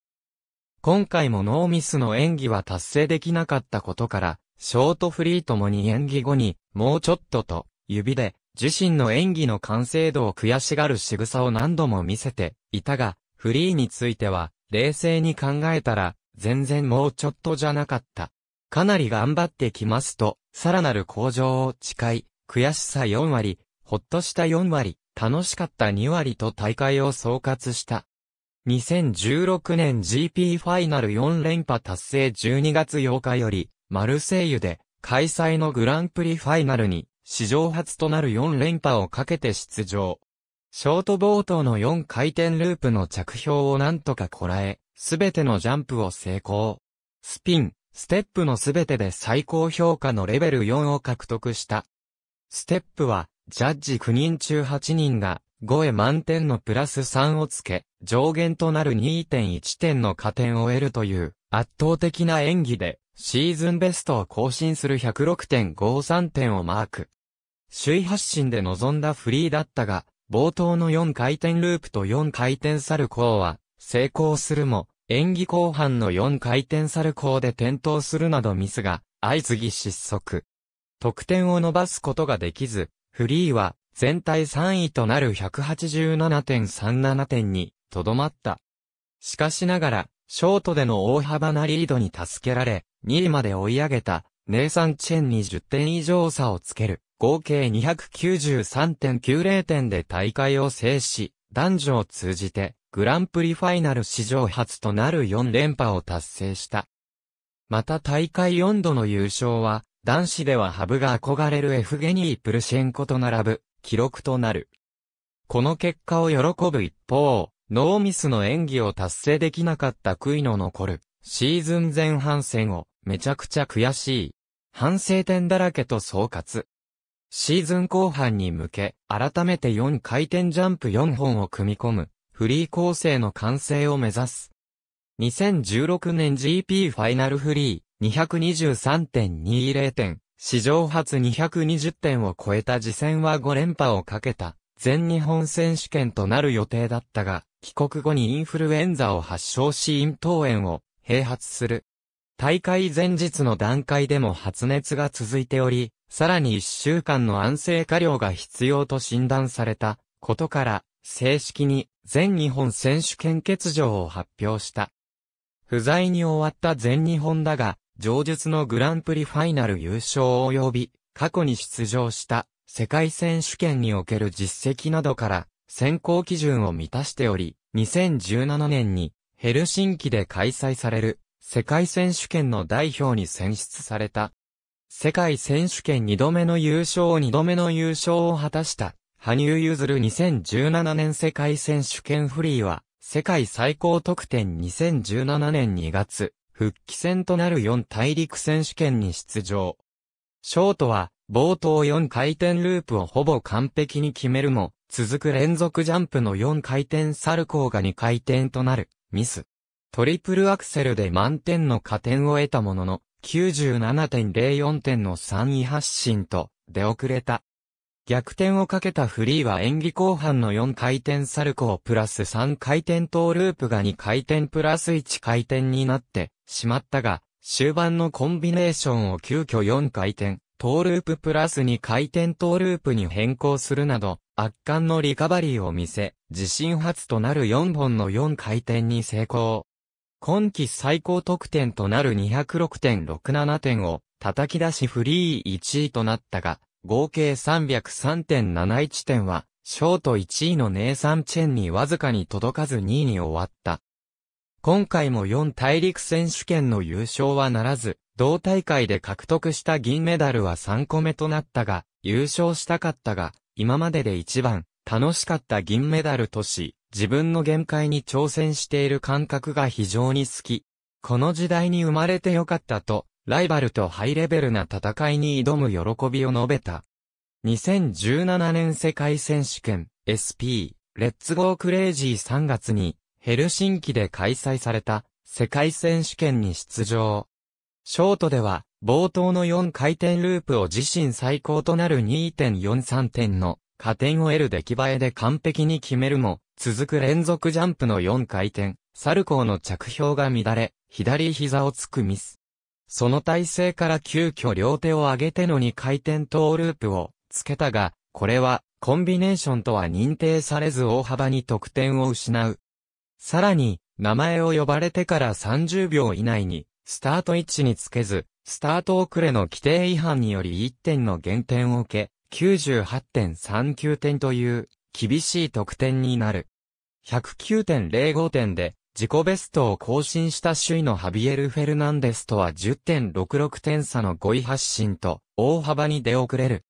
今回もノーミスの演技は達成できなかったことから、ショートフリーともに演技後に、もうちょっとと、指で、自身の演技の完成度を悔しがる仕草を何度も見せていたが、フリーについては、冷静に考えたら、全然もうちょっとじゃなかった。かなり頑張ってきますと、さらなる向上を誓い、悔しさ4割、ほっとした4割、楽しかった2割と大会を総括した。2016年 GP ファイナル4連覇達成12月8日より、マルセイユで開催のグランプリファイナルに史上初となる4連覇をかけて出場。ショート冒頭の4回転ループの着氷をなんとかこらえ、すべてのジャンプを成功。スピン、ステップのすべてで最高評価のレベル4を獲得した。ステップは、ジャッジ9人中8人が、5へ満点のプラス3をつけ、上限となる2.1点の加点を得るという、圧倒的な演技で、シーズンベストを更新する106.53点をマーク。首位発進で臨んだフリーだったが、冒頭の4回転ループと4回転サルコーは、成功するも、演技後半の4回転サルコーで転倒するなどミスが、相次ぎ失速。得点を伸ばすことができず、フリーは、全体3位となる187.37点に、とどまった。しかしながら、ショートでの大幅なリードに助けられ、2位まで追い上げたネイサン・チェンに10点以上差をつける、合計293.90点で大会を制し、男女を通じて、グランプリファイナル史上初となる4連覇を達成した。また大会4度の優勝は、男子ではハブが憧れるエフゲニー・プルシェンコと並ぶ、記録となる。この結果を喜ぶ一方、ノーミスの演技を達成できなかった悔いの残る、シーズン前半戦を、めちゃくちゃ悔しい、反省点だらけと総括。シーズン後半に向け、改めて4回転ジャンプ4本を組み込む、フリー構成の完成を目指す。2016年 GP ファイナルフリー223.20点、史上初220点を超えた次戦は5連覇をかけた、全日本選手権となる予定だったが、帰国後にインフルエンザを発症し咽頭炎を併発する。大会前日の段階でも発熱が続いており、さらに1週間の安静化量が必要と診断されたことから、正式に全日本選手権欠場を発表した。不在に終わった全日本だが、上述のグランプリファイナル優勝及び、過去に出場した世界選手権における実績などから、選考基準を満たしており、2017年にヘルシンキで開催される世界選手権の代表に選出された。世界選手権2度目の優勝2度目の優勝を果たした、羽生結弦2017年世界選手権フリーは、世界最高得点2017年2月、復帰戦となる4大陸選手権に出場。ショートは、冒頭4回転ループをほぼ完璧に決めるも、続く連続ジャンプの4回転サルコーが2回転となる、ミス。トリプルアクセルで満点の加点を得たものの、97.04点の3位発進と、出遅れた。逆転をかけたフリーは演技後半の4回転サルコープラス3回転トーループが2回転プラス1回転になってしまったが、終盤のコンビネーションを急遽4回転、トーループプラス2回転トーループに変更するなど、圧巻のリカバリーを見せ、自身初となる4本の4回転に成功。今季最高得点となる206.67点を叩き出しフリー1位となったが、合計303.71点は、ショート1位のネイサン・チェンにわずかに届かず2位に終わった。今回も4大陸選手権の優勝はならず、同大会で獲得した銀メダルは3個目となったが、優勝したかったが、今までで一番楽しかった銀メダルとし、自分の限界に挑戦している感覚が非常に好き。この時代に生まれてよかったと、ライバルとハイレベルな戦いに挑む喜びを述べた。2017年世界選手権 SP レッツゴークレイジー3月にヘルシンキで開催された世界選手権に出場。ショートでは冒頭の4回転ループを自身最高となる2.43点の加点を得る出来栄えで完璧に決めるも続く連続ジャンプの4回転、サルコーの着氷が乱れ、左膝をつくミス。その体勢から急遽両手を上げての2回転トーループをつけたが、これはコンビネーションとは認定されず大幅に得点を失う。さらに、名前を呼ばれてから30秒以内に、スタート位置につけず、スタート遅れの規定違反により1点の減点を受け、98.39点という厳しい得点になる。109.05点で、自己ベストを更新した首位のハビエル・フェルナンデスとは10.66点差の5位発進と、大幅に出遅れる。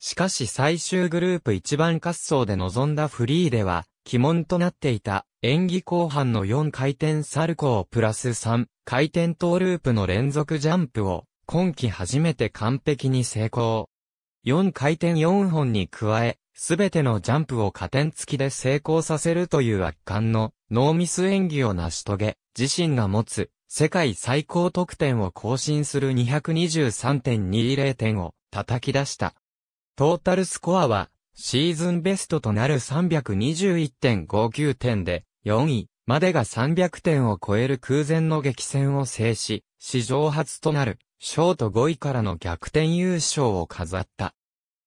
しかし最終グループ一番滑走で臨んだフリーでは、鬼門となっていた演技後半の4回転サルコープラス3回転トーループの連続ジャンプを今季初めて完璧に成功。4回転4本に加え、すべてのジャンプを加点付きで成功させるという圧巻のノーミス演技を成し遂げ、自身が持つ世界最高得点を更新する223.20点を叩き出した。トータルスコアはシーズンベストとなる321.59点で4位までが300点を超える空前の激戦を制し、史上初となるショート5位からの逆転優勝を飾った。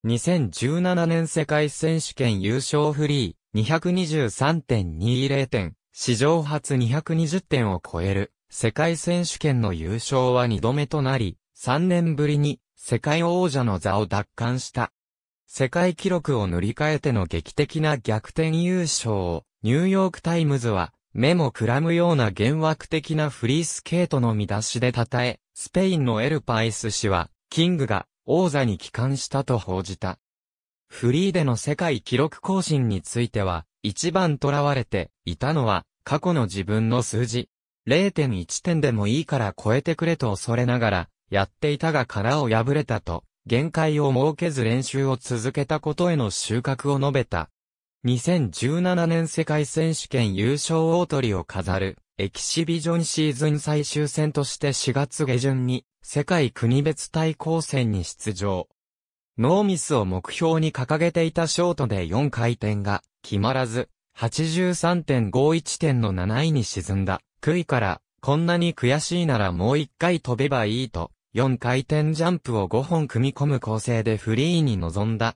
2017年世界選手権優勝フリー、223.20点、史上初220点を超える、世界選手権の優勝は2度目となり、3年ぶりに、世界王者の座を奪還した。世界記録を塗り替えての劇的な逆転優勝を、ニューヨークタイムズは、目もくらむような幻惑的なフリースケートの見出しで称え、スペインのエルパイス氏は、キングが王座に帰還したと報じた。フリーでの世界記録更新については、一番囚われていたのは、過去の自分の数字。0.1点でもいいから超えてくれと恐れながら、やっていたが殻を破れたと、限界を設けず練習を続けたことへの収穫を述べた。2017年世界選手権優勝大鳥を飾る、エキシビジョンシーズン最終戦として4月下旬に、世界国別対抗戦に出場。ノーミスを目標に掲げていたショートで4回転が決まらず、83.51点の7位に沈んだ。悔いから、こんなに悔しいならもう1回飛べばいいと、4回転ジャンプを5本組み込む構成でフリーに臨んだ。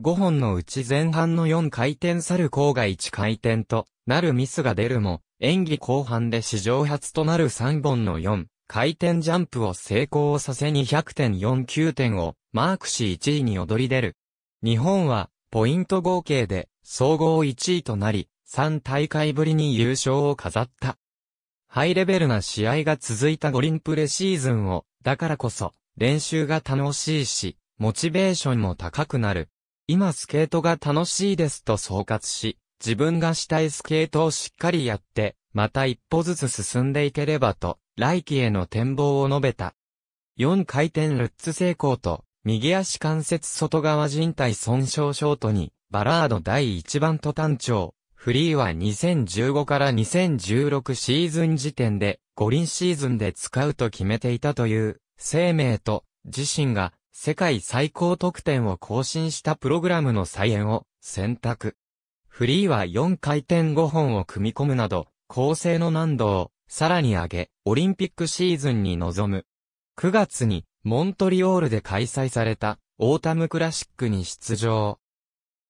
5本のうち前半の4回転サルコーが1回転となるミスが出るも、演技後半で史上初となる3本の4回転ジャンプを成功させ200.49点をマークし1位に躍り出る。日本はポイント合計で総合1位となり、3大会ぶりに優勝を飾った。ハイレベルな試合が続いた五輪プレシーズンを、だからこそ、練習が楽しいし、モチベーションも高くなる。今スケートが楽しいですと総括し、自分がしたいスケートをしっかりやって、また一歩ずつ進んでいければと来季への展望を述べた。4回転ルッツ成功と、右足関節外側人体損傷ショートに、バラード第1番と単調。フリーは2015から2016シーズン時点で、五輪シーズンで使うと決めていたという、生命と、自身が、世界最高得点を更新したプログラムの再演を、選択。フリーは4回転5本を組み込むなど、構成の難度を、さらに上げ、オリンピックシーズンに臨む。9月に、モントリオールで開催された、オータムクラシックに出場。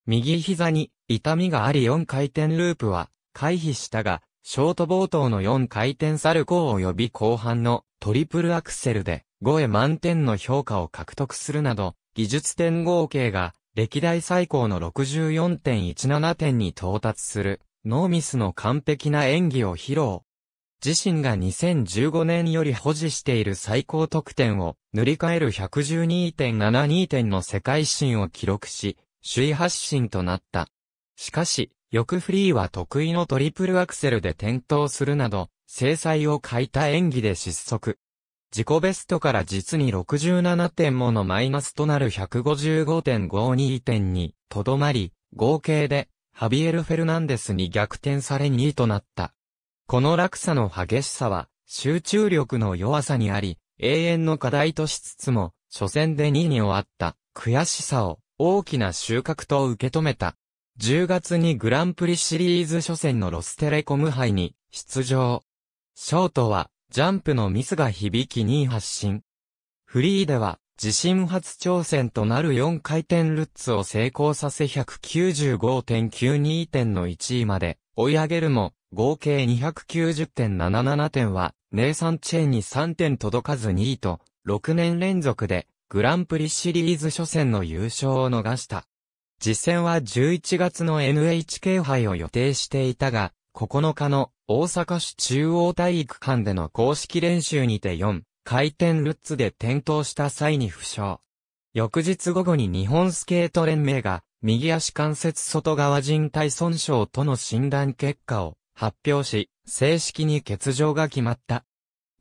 右膝に、痛みがあり4回転ループは、回避したが、ショート冒頭の4回転サルコー及び後半のトリプルアクセルで5へ満点の評価を獲得するなど、技術点合計が歴代最高の64.17点に到達する、ノーミスの完璧な演技を披露。自身が2015年より保持している最高得点を塗り替える112.72点の世界新を記録し、首位発進となった。しかし、翌フリーは得意のトリプルアクセルで転倒するなど、制裁を欠いた演技で失速。自己ベストから実に67点ものマイナスとなる155.52点にとどまり、合計でハビエル・フェルナンデスに逆転され2位となった。この落差の激しさは、集中力の弱さにあり、永遠の課題としつつも、初戦で2位に終わった悔しさを大きな収穫と受け止めた。10月にグランプリシリーズ初戦のロステレコム杯に出場。ショートはジャンプのミスが響き2位発進。フリーでは自身初挑戦となる4回転ルッツを成功させ195.92点の1位まで追い上げるも合計290.77点は、ネイサン・チェーンに3点届かず2位と、6年連続で、グランプリシリーズ初戦の優勝を逃した。実戦は11月の NHK 杯を予定していたが、9日の大阪市中央体育館での公式練習にて4回転ルッツで転倒した際に負傷。翌日午後に日本スケート連盟が右足関節外側人体損傷との診断結果を発表し、正式に欠場が決まった。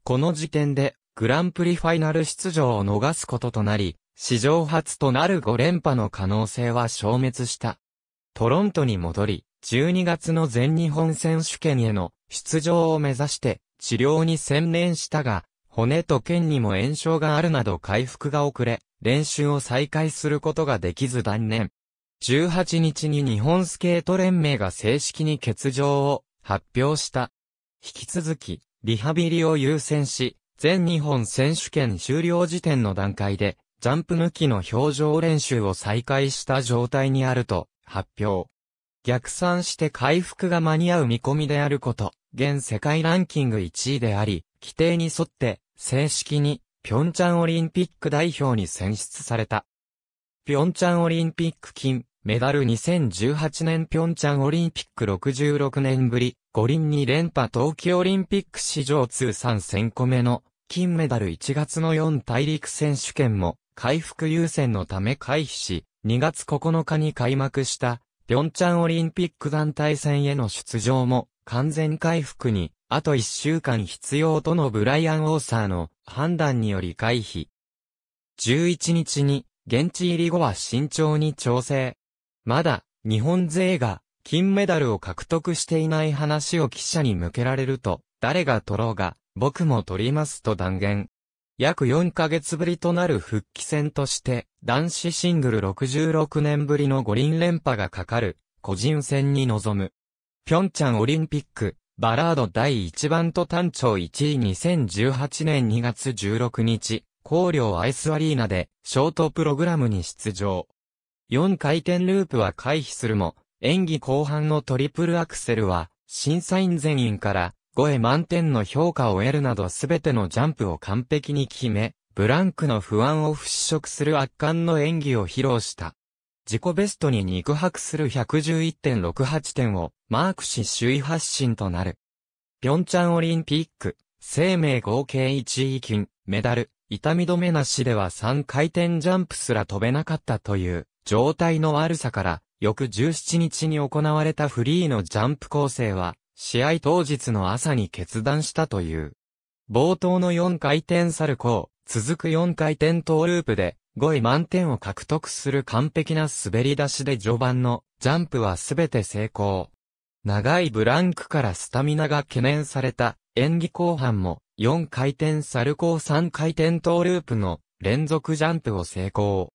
この時点で、グランプリファイナル出場を逃すこととなり、史上初となる5連覇の可能性は消滅した。トロントに戻り、12月の全日本選手権への出場を目指して治療に専念したが、骨と腱にも炎症があるなど回復が遅れ、練習を再開することができず断念。18日に日本スケート連盟が正式に欠場を発表した。引き続き、リハビリを優先し、全日本選手権終了時点の段階で、ジャンプ抜きの表情練習を再開した状態にあると発表。逆算して回復が間に合う見込みであること、現世界ランキング1位であり、規定に沿って正式にピョンチャンオリンピック代表に選出された。ピョンチャンオリンピック金、メダル2018年ピョンチャンオリンピック66年ぶり、五輪に連覇冬季オリンピック史上通算1000個目の金メダル1月の4大陸選手権も回復優先のため回避し、2月9日に開幕したピョンチャンオリンピック団体戦への出場も完全回復にあと1週間必要とのブライアン・オーサーの判断により回避。11日に現地入り後は慎重に調整。まだ、日本勢が、金メダルを獲得していない話を記者に向けられると、誰が取ろうが、僕も取りますと断言。約4ヶ月ぶりとなる復帰戦として、男子シングル66年ぶりの五輪連覇がかかる、個人戦に臨む。ピョンチャンオリンピック、バラード第1番と単調1位2018年2月16日、高陵アイスアリーナで、ショートプログラムに出場。4回転ループは回避するも、演技後半のトリプルアクセルは、審査員全員から5へ満点の評価を得るなどすべてのジャンプを完璧に決め、ブランクの不安を払拭する圧巻の演技を披露した。自己ベストに肉薄する111.68点をマークし首位発進となる。平昌オリンピック、生命合計1位金、メダル、痛み止めなしでは3回転ジャンプすら飛べなかったという。状態の悪さから、翌17日に行われたフリーのジャンプ構成は、試合当日の朝に決断したという。冒頭の4回転サルコー、続く4回転トーループで、5位満点を獲得する完璧な滑り出しで序盤のジャンプはすべて成功。長いブランクからスタミナが懸念された演技後半も4回転サルコー3回転トーループの連続ジャンプを成功。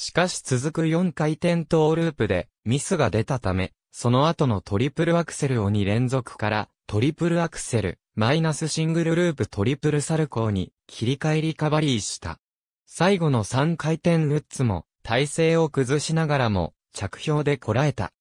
しかし続く4回転トーループでミスが出たため、その後のトリプルアクセルを2連続からトリプルアクセル、マイナスシングルループトリプルサルコーに切り替えリカバリーした。最後の3回転ルッツも体勢を崩しながらも着氷でこらえた。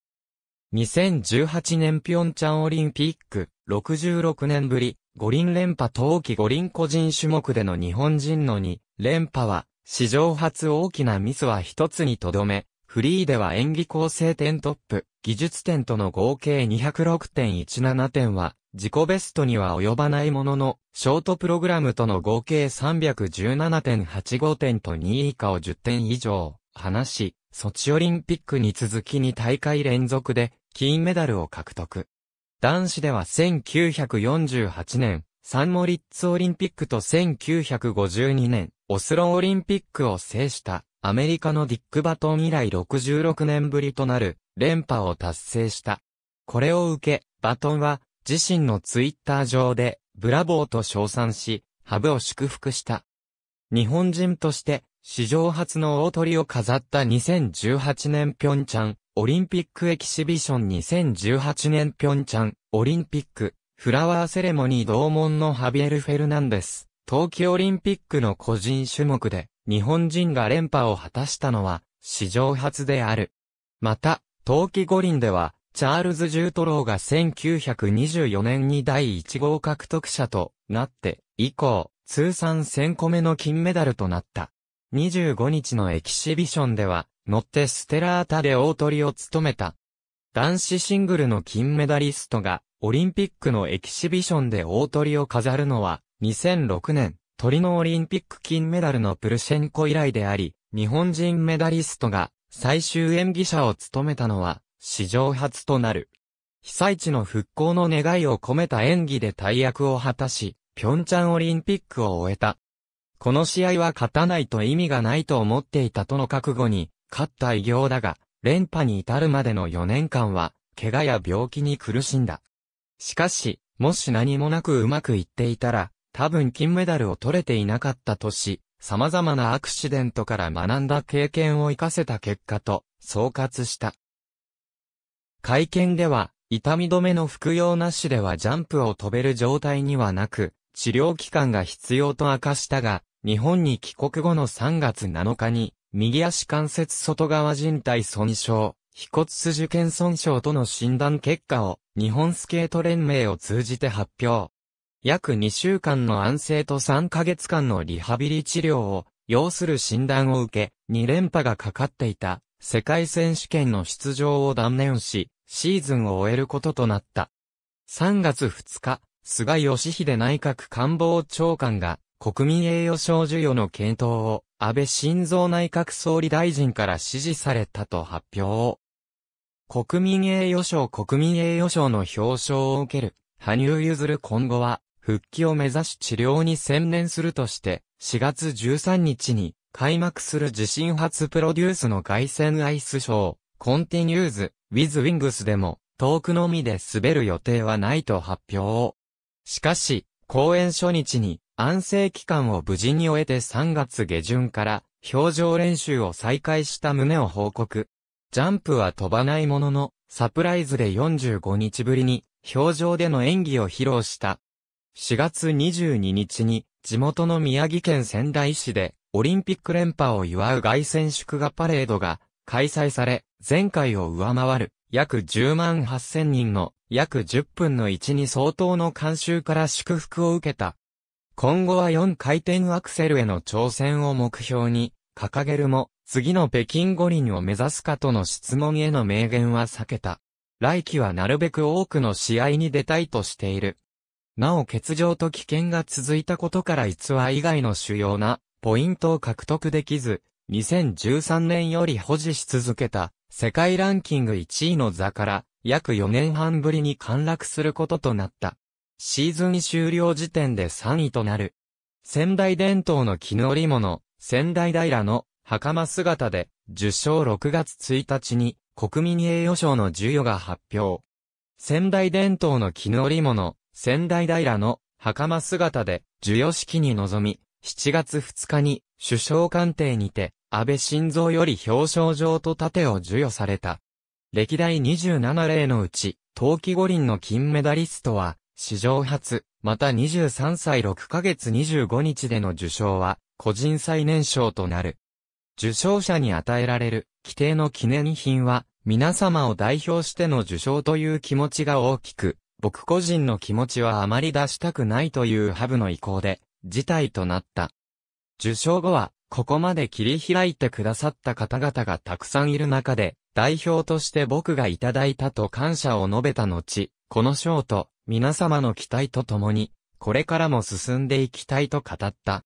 2018年ピョンチャンオリンピック66年ぶり五輪連覇冬季五輪個人種目での日本人の2連覇は史上初大きなミスは一つにとどめ、フリーでは演技構成点トップ、技術点との合計206.17点は、自己ベストには及ばないものの、ショートプログラムとの合計317.85点と2位以下を10点以上、話し、ソチオリンピックに続き2大会連続で、金メダルを獲得。男子では1948年、サンモリッツオリンピックと1952年、オスロオリンピックを制したアメリカのディック・バトン以来66年ぶりとなる連覇を達成した。これを受け、バトンは自身のツイッター上でブラボーと称賛し、ハブを祝福した。日本人として史上初の大鳥を飾った2018年ピョンチャンオリンピックエキシビション2018年ピョンチャンオリンピックフラワーセレモニー同門のハビエル・フェルナンデス、冬季オリンピックの個人種目で、日本人が連覇を果たしたのは、史上初である。また、冬季五輪では、チャールズ・ジュートローが1924年に第1号獲得者となって、以降、通算1000個目の金メダルとなった。25日のエキシビションでは、乗ってステラータで大取りを務めた。男子シングルの金メダリストが、オリンピックのエキシビションで大鳥を飾るのは、2006年、鳥のオリンピック金メダルのプルシェンコ以来であり、日本人メダリストが最終演技者を務めたのは史上初となる。被災地の復興の願いを込めた演技で大役を果たし、平昌オリンピックを終えた。この試合は勝たないと意味がないと思っていたとの覚悟に、勝った偉業だが、連覇に至るまでの4年間は、怪我や病気に苦しんだ。しかし、もし何もなくうまくいっていたら、多分金メダルを取れていなかったとし、様々なアクシデントから学んだ経験を活かせた結果と、総括した。会見では、痛み止めの服用なしではジャンプを飛べる状態にはなく、治療期間が必要と明かしたが、日本に帰国後の3月7日に、右足関節外側人体損傷、飛骨筋腱損傷との診断結果を日本スケート連盟を通じて発表。約2週間の安静と3ヶ月間のリハビリ治療を要する診断を受け、2連覇がかかっていた世界選手権の出場を断念し、シーズンを終えることとなった。3月2日、菅義偉内閣官房長官が国民栄誉賞授与の検討を安倍晋三内閣総理大臣から指示されたと発表。国民栄誉賞国民栄誉賞の表彰を受ける、羽生譲る今後は、復帰を目指し治療に専念するとして、4月13日に開幕する自身初プロデュースの外旋アイスショー、コンティニューズ、ウィズ・ウィングスでも、遠くのみで滑る予定はないと発表。しかし、公演初日に、安静期間を無事に終えて3月下旬から表情練習を再開した旨を報告。ジャンプは飛ばないものの、サプライズで45日ぶりに表情での演技を披露した。4月22日に地元の宮城県仙台市でオリンピック連覇を祝う外線祝賀パレードが開催され、前回を上回る約10万8000人の約10分の1に相当の観衆から祝福を受けた。今後は4回転アクセルへの挑戦を目標に、掲げるも、次の北京五輪を目指すかとの質問への明言は避けた。来季はなるべく多くの試合に出たいとしている。なお欠場と危険が続いたことから逸話以外の主要なポイントを獲得できず、2013年より保持し続けた世界ランキング1位の座から約4年半ぶりに陥落することとなった。シーズン終了時点で3位となる。仙台伝統の絹織物、仙台平の袴姿で、受賞6月1日に国民栄誉賞の授与が発表。仙台伝統の絹織物、仙台平の袴姿で授与式に臨み、7月2日に首相官邸にて安倍晋三より表彰状と盾を授与された。歴代27例のうち、冬季五輪の金メダリストは、史上初、また23歳6ヶ月25日での受賞は、個人最年少となる。受賞者に与えられる、規定の記念品は、皆様を代表しての受賞という気持ちが大きく、僕個人の気持ちはあまり出したくないというハブの意向で、事態となった。受賞後は、ここまで切り開いてくださった方々がたくさんいる中で、代表として僕がいただいたと感謝を述べた後、この賞と皆様の期待とともに、これからも進んでいきたいと語った。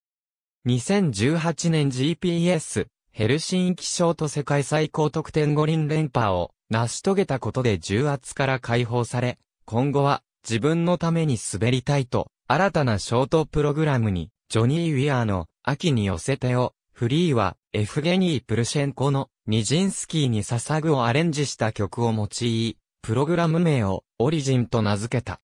2018年 GPS、ヘルシンキショート世界最高得点五輪連覇を成し遂げたことで重圧から解放され、今後は自分のために滑りたいと、新たなショートプログラムに、ジョニー・ウィアーの秋に寄せてを、フリーはエフゲニー・プルシェンコのニジンスキーに捧ぐをアレンジした曲を用い、プログラム名をオリジンと名付けた。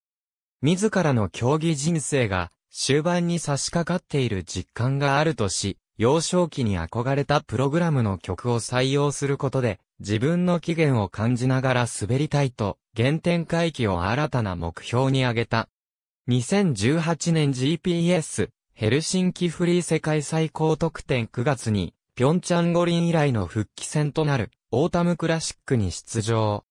自らの競技人生が終盤に差し掛かっている実感があるとし、幼少期に憧れたプログラムの曲を採用することで、自分の起源を感じながら滑りたいと、原点回帰を新たな目標に挙げた。2018年 GPS、ヘルシンキフリー世界最高得点9月に、ピョンチャン五輪以来の復帰戦となる、オータムクラシックに出場。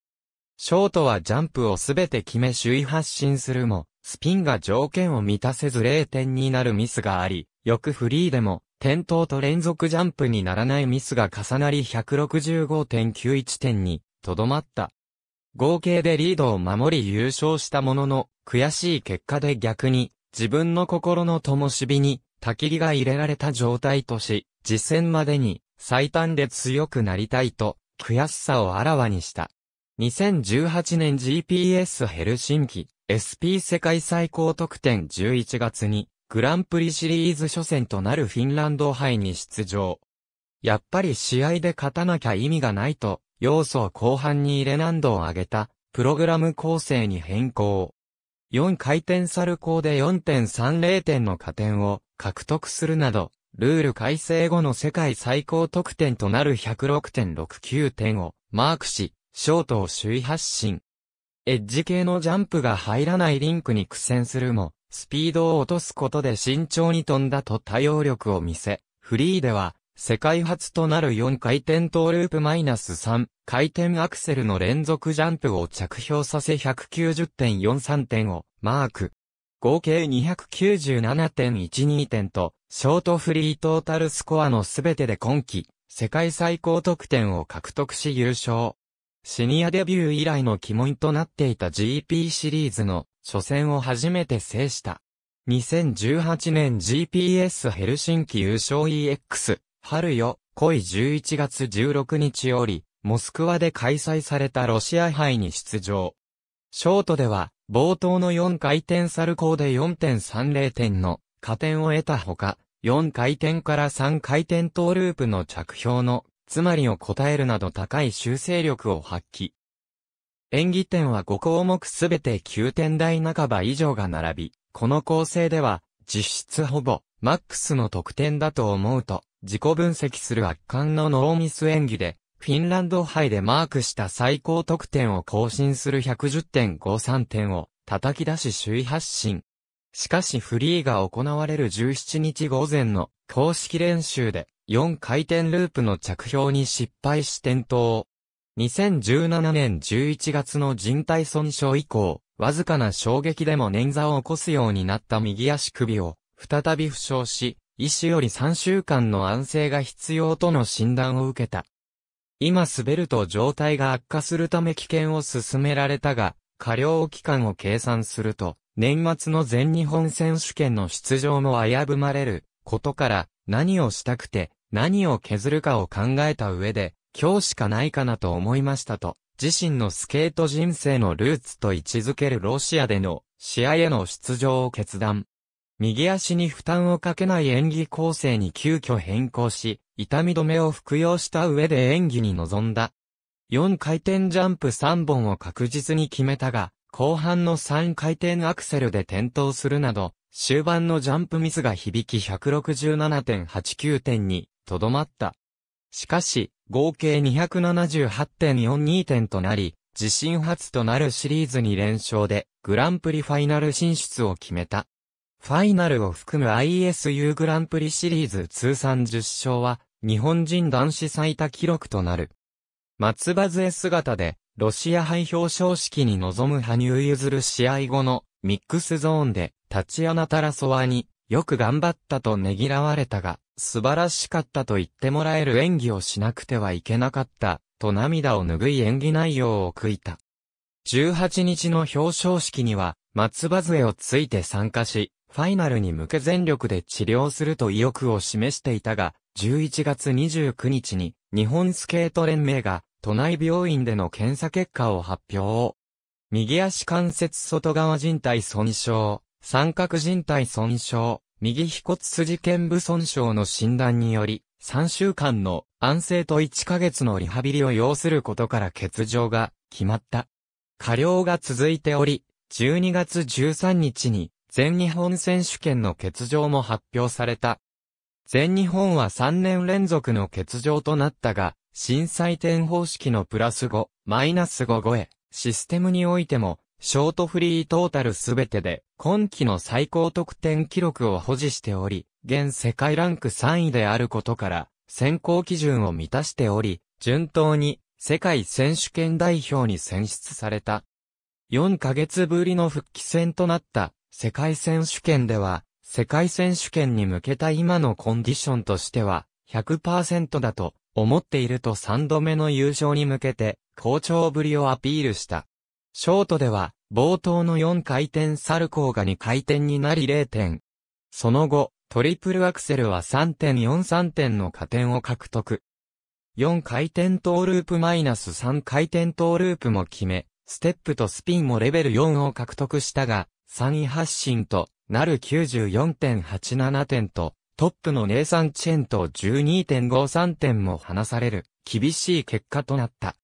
ショートはジャンプをすべて決め首位発進するも、スピンが条件を満たせず0点になるミスがあり、翌フリーでも、転倒と連続ジャンプにならないミスが重なり165.91点に、とどまった。合計でリードを守り優勝したものの、悔しい結果で逆に、自分の心の灯火に、焚き火が入れられた状態とし、実践までに、最短で強くなりたいと、悔しさをあらわにした。2018年 GPS ヘルシンキ SP 世界最高得点11月にグランプリシリーズ初戦となるフィンランド杯に出場。やっぱり試合で勝たなきゃ意味がないと要素を後半に入れ難度を上げたプログラム構成に変更。4回転サルコーで4.30点の加点を獲得するなど、ルール改正後の世界最高得点となる106.69点をマークし、ショートを首位発進。エッジ系のジャンプが入らないリンクに苦戦するも、スピードを落とすことで慎重に飛んだと対応力を見せ、フリーでは、世界初となる4回転トーループマイナス3回転アクセルの連続ジャンプを着氷させ190.43点をマーク。合計297.12点と、ショートフリートータルスコアのすべてで今季、世界最高得点を獲得し優勝。シニアデビュー以来の鬼門となっていた GP シリーズの初戦を初めて制した。2018年 GPS ヘルシンキ優勝 EX、春よ、恋11月16日より、モスクワで開催されたロシア杯に出場。ショートでは、冒頭の4回転サルコーで4.30点の加点を得たほか、4回転から3回転トーループの着氷のつまりを答えるなど高い修正力を発揮。演技点は5項目すべて9点台半ば以上が並び、この構成では、実質ほぼ、マックスの得点だと思うと、自己分析する圧巻のノーミス演技で、フィンランド杯でマークした最高得点を更新する110.53点を叩き出し首位発進。しかしフリーが行われる17日午前の公式練習で4回転ループの着氷に失敗し転倒。2017年11月の人体損傷以降、わずかな衝撃でも捻挫を起こすようになった右足首を、再び負傷し、医師より3週間の安静が必要との診断を受けた。今滑ると状態が悪化するため危険を勧められたが、過量期間を計算すると、年末の全日本選手権の出場も危ぶまれることから、何をしたくて、何を削るかを考えた上で、今日しかないかなと思いましたと、自身のスケート人生のルーツと位置づけるロシアでの試合への出場を決断。右足に負担をかけない演技構成に急遽変更し、痛み止めを服用した上で演技に臨んだ。4回転ジャンプ3本を確実に決めたが、後半の3回転アクセルで転倒するなど、終盤のジャンプミスが響き167.89点にとどまった。しかし、合計278.42点となり、自身初となるシリーズ2連勝で、グランプリファイナル進出を決めた。ファイナルを含む ISU グランプリシリーズ通算10勝は、日本人男子最多記録となる。松葉杖姿で、ロシア杯表彰式に臨む羽生結弦試合後のミックスゾーンで、タチアナ・タラソワによく頑張ったとねぎらわれたが、素晴らしかったと言ってもらえる演技をしなくてはいけなかった、と涙を拭い演技内容を悔いた。18日の表彰式には、松葉杖をついて参加し、ファイナルに向け全力で治療すると意欲を示していたが、11月29日に、日本スケート連盟が、都内病院での検査結果を発表。右足関節外側靭帯損傷。三角人体損傷、右腓骨筋腱部損傷の診断により、3週間の安静と1ヶ月のリハビリを要することから欠場が決まった。過料が続いており、12月13日に全日本選手権の欠場も発表された。全日本は3年連続の欠場となったが、新採点方式のプラス5、マイナス5超え、システムにおいても、ショートフリートータルすべてで、今季の最高得点記録を保持しており、現世界ランク3位であることから、選考基準を満たしており、順当に世界選手権代表に選出された。4ヶ月ぶりの復帰戦となった世界選手権では、世界選手権に向けた今のコンディションとしては100%だと思っていると3度目の優勝に向けて好調ぶりをアピールした。ショートでは、冒頭の4回転サルコーが2回転になり0点。その後、トリプルアクセルは3.43点の加点を獲得。4回転トーループマイナス3回転トーループも決め、ステップとスピンもレベル4を獲得したが、3位発進となる94.87点と、トップのネイサン・チェンと12.53点も離される、厳しい結果となった。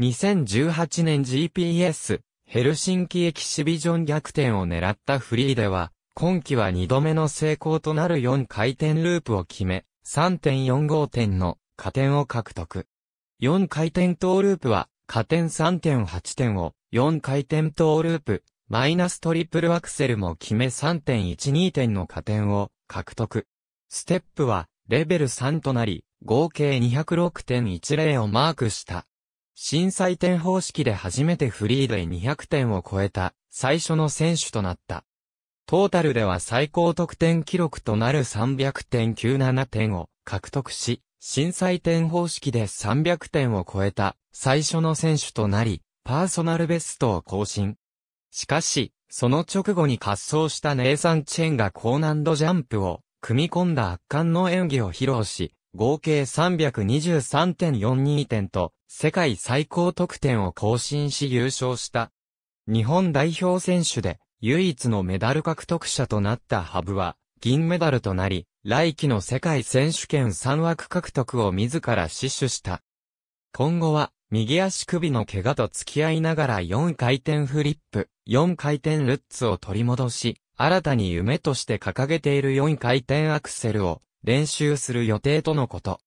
2018年 GPS、ヘルシンキエキシビジョン逆転を狙ったフリーでは、今季は2度目の成功となる4回転ループを決め、3.45点の加点を獲得。4回転トーループは、加点3.8点を、4回転トーループ、マイナストリプルアクセルも決め3.12点の加点を獲得。ステップはレベル3となり、合計206.10をマークした。震災点方式で初めてフリーで200点を超えた最初の選手となった。トータルでは最高得点記録となる300.97点を獲得し、震災点方式で300点を超えた最初の選手となり、パーソナルベストを更新。しかし、その直後に滑走したネイサン・チェンが高難度ジャンプを組み込んだ圧巻の演技を披露し、合計323.42点と世界最高得点を更新し優勝した。日本代表選手で唯一のメダル獲得者となったハブは銀メダルとなり、来季の世界選手権3枠獲得を自ら死守した。今後は右足首の怪我と付き合いながら4回転フリップ、4回転ルッツを取り戻し、新たに夢として掲げている4回転アクセルを練習する予定とのこと。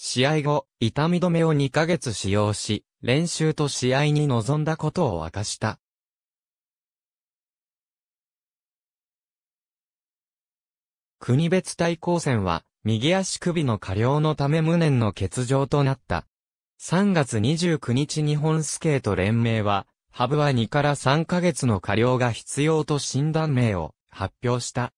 試合後、痛み止めを2ヶ月使用し、練習と試合に臨んだことを明かした。国別対抗戦は、右足首の過量のため無念の欠場となった。3月29日日本スケート連盟は、ハブは2から3ヶ月の過量が必要と診断名を発表した。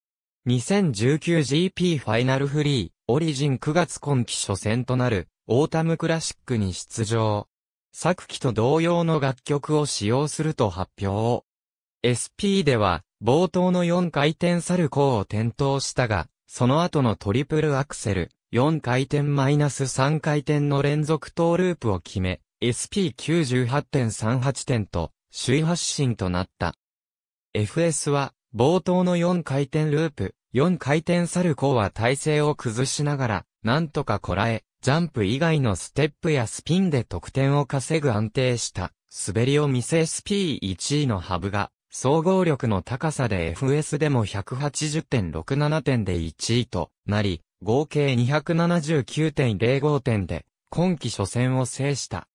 2019GP ファイナルフリー、オリジン9月今季初戦となる、オータムクラシックに出場。昨季と同様の楽曲を使用すると発表。SP では、冒頭の4回転サルコーを点灯したが、その後のトリプルアクセル、4回転マイナス3回転の連続トーループを決め、SP98.38 点と、首位発進となった。FS は、冒頭の4回転ループ、4回転サルコーは体勢を崩しながら、なんとかこらえ、ジャンプ以外のステップやスピンで得点を稼ぐ安定した、滑りを見せ SP1 位のハブが、総合力の高さで FS でも180.67点で1位となり、合計279.05点で、今季初戦を制した。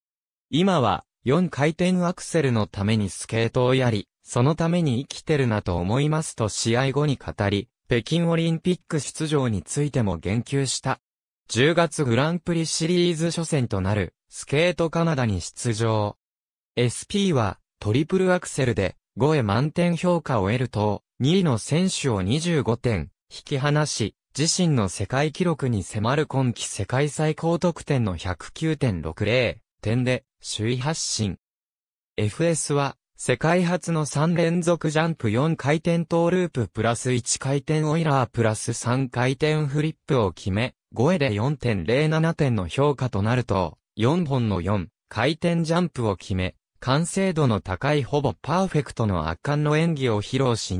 今は、4回転アクセルのためにスケートをやり、そのために生きてるなと思いますと試合後に語り、北京オリンピック出場についても言及した。10月グランプリシリーズ初戦となる、スケートカナダに出場。SP は、トリプルアクセルで、5へ満点評価を得ると、2位の選手を25点、引き離し、自身の世界記録に迫る今季世界最高得点の109.60点で、首位発進。FS は、世界初の3連続ジャンプ4回転トーループプラス1回転オイラープラス3回転フリップを決め、5位で4.07点の評価となると、4本の4回転ジャンプを決め、完成度の高いほぼパーフェクトの圧巻の演技を披露し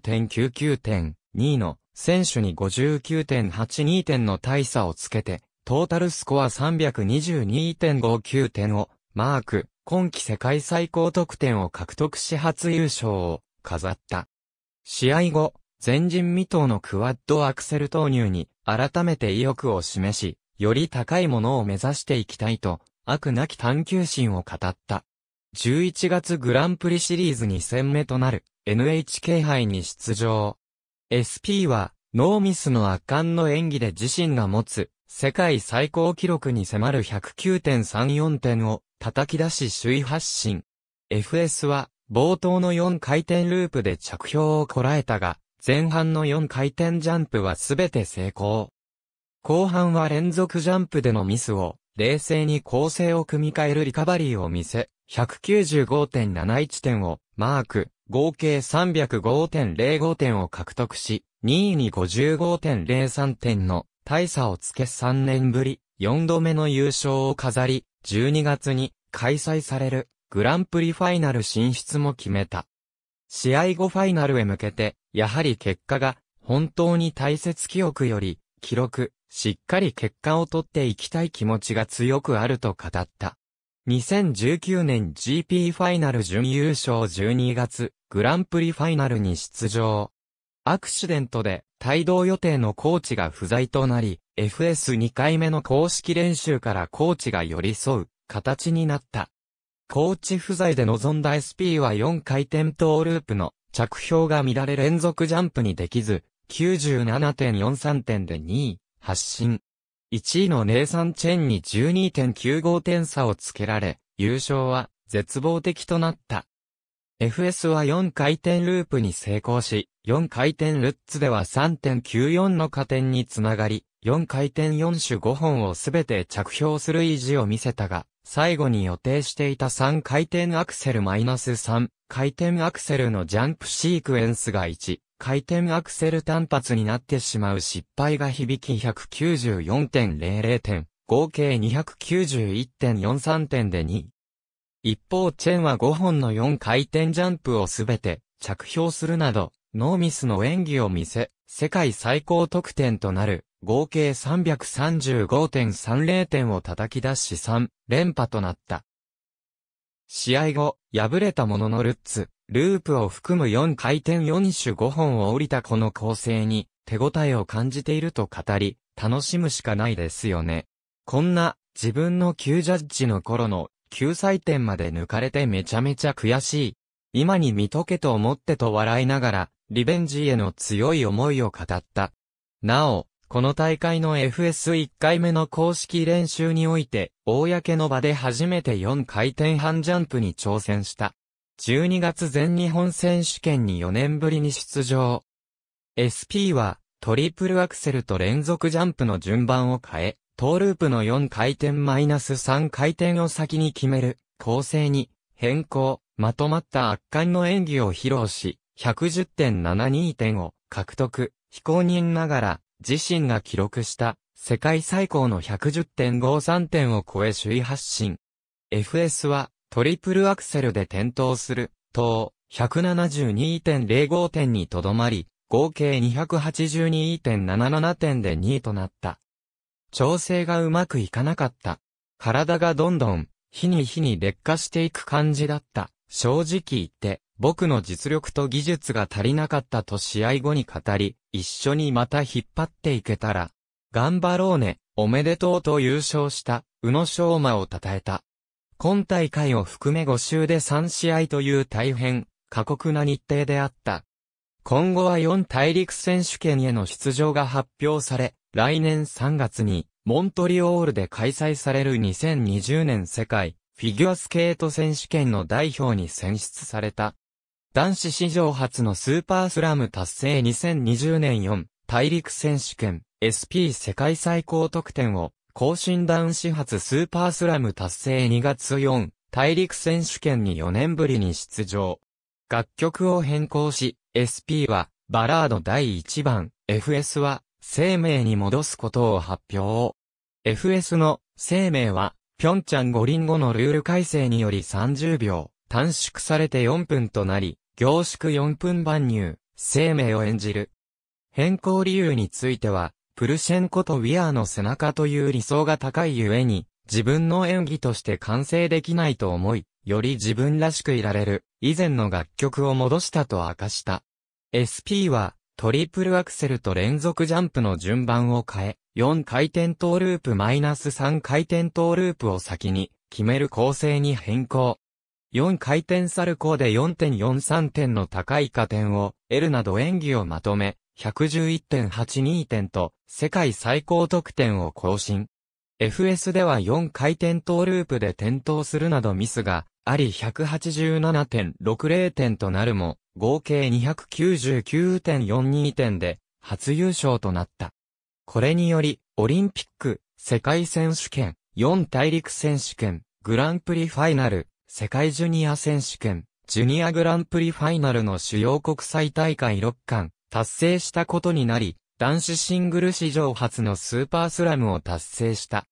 212.99点、2位の選手に59.82点の大差をつけて、トータルスコア322.59点をマーク。今季世界最高得点を獲得し初優勝を飾った。試合後、前人未到のクワッドアクセル投入に改めて意欲を示し、より高いものを目指していきたいと、悪なき探求心を語った。11月グランプリシリーズ2戦目となる NHK 杯に出場。SP はノーミスの圧巻の演技で自身が持つ世界最高記録に迫る109.34点を叩き出し首位発進。FS は冒頭の4回転ループで着氷をこらえたが、前半の4回転ジャンプはすべて成功。後半は連続ジャンプでのミスを、冷静に構成を組み替えるリカバリーを見せ、195.71点をマーク、合計305.05点を獲得し、2位に55.03点の大差をつけ3年ぶり、4度目の優勝を飾り、12月に開催されるグランプリファイナル進出も決めた。試合後ファイナルへ向けて、やはり結果が本当に大切記憶より、記録、しっかり結果を取っていきたい気持ちが強くあると語った。2019年 GP ファイナル準優勝12月、グランプリファイナルに出場。アクシデントで、帯同予定のコーチが不在となり、FS2 回目の公式練習からコーチが寄り添う、形になった。コーチ不在で臨んだ SP は4回転トーループの着氷が乱れ連続ジャンプにできず、97.43点で2位、発進。1位のネイサン・チェンに12.95点差をつけられ、優勝は絶望的となった。FS は4回転ループに成功し、4回転ルッツでは3.94の加点につながり、4回転4種5本をすべて着氷する意地を見せたが、最後に予定していた3回転アクセルマイナス -3 回転アクセルのジャンプシークエンスが1回転アクセル単発になってしまう失敗が響き194.00点合計291.43点で2一方、チェンは5本の4回転ジャンプをすべて着氷するなど、ノーミスの演技を見せ、世界最高得点となる合計335.30点を叩き出し3連覇となった。試合後、敗れたもののルッツ、ループを含む4回転4種5本を降りたこの構成に手応えを感じていると語り、楽しむしかないですよね。こんな自分の旧ジャッジの頃の救済点まで抜かれてめちゃめちゃ悔しい。今に見とけと思ってと笑いながら、リベンジへの強い思いを語った。なお、この大会の FS1 回目の公式練習において、公の場で初めて4回転半ジャンプに挑戦した。12月全日本選手権に4年ぶりに出場。SP は、トリプルアクセルと連続ジャンプの順番を変え、トーループの4回転マイナス3回転を先に決める構成に変更、まとまった圧巻の演技を披露し、110.72点を獲得、非公認ながら自身が記録した世界最高の110.53点を超え首位発進。FS はトリプルアクセルで転倒すると172.05点にとどまり、合計282.77点で2位となった。調整がうまくいかなかった。体がどんどん、日に日に劣化していく感じだった。正直言って、僕の実力と技術が足りなかったと試合後に語り、一緒にまた引っ張っていけたら、頑張ろうね、おめでとうと優勝した、宇野昌磨を称えた。今大会を含め5週で3試合という大変、過酷な日程であった。今後は4大陸選手権への出場が発表され、来年3月に、モントリオールで開催される2020年世界フィギュアスケート選手権の代表に選出された。男子史上初のスーパースラム達成2020年4大陸選手権 SP 世界最高得点を更新男子初スーパースラム達成2月4大陸選手権に4年ぶりに出場。楽曲を変更し SP はバラード第1番 FS は生命に戻すことを発表。FS の生命は、ピョンチャン五輪後のルール改正により30秒、短縮されて4分となり、凝縮4分番入、生命を演じる。変更理由については、プルシェンコとウィアーの背中という理想が高いゆえに、自分の演技として完成できないと思い、より自分らしくいられる、以前の楽曲を戻したと明かした。SP は、トリプルアクセルと連続ジャンプの順番を変え、4回転トーループマイナス3回転トーループを先に決める構成に変更。4回転サルコーで4.43点の高い加点を得るなど演技をまとめ、111.82点と世界最高得点を更新。FS では4回転トーループで転倒するなどミスがあり187.60点となるも、合計299.42点で、初優勝となった。これにより、オリンピック、世界選手権、4大陸選手権、グランプリファイナル、世界ジュニア選手権、ジュニアグランプリファイナルの主要国際大会6冠、達成したことになり、男子シングル史上初のスーパースラムを達成した。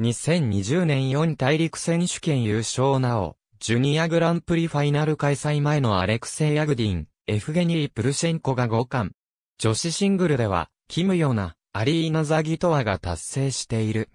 2020年4大陸選手権優勝なお、ジュニアグランプリファイナル開催前のアレクセイ・アグディン、エフゲニー・プルシェンコが5冠。女子シングルでは、キムヨナ、アリーナ・ザギトワが達成している。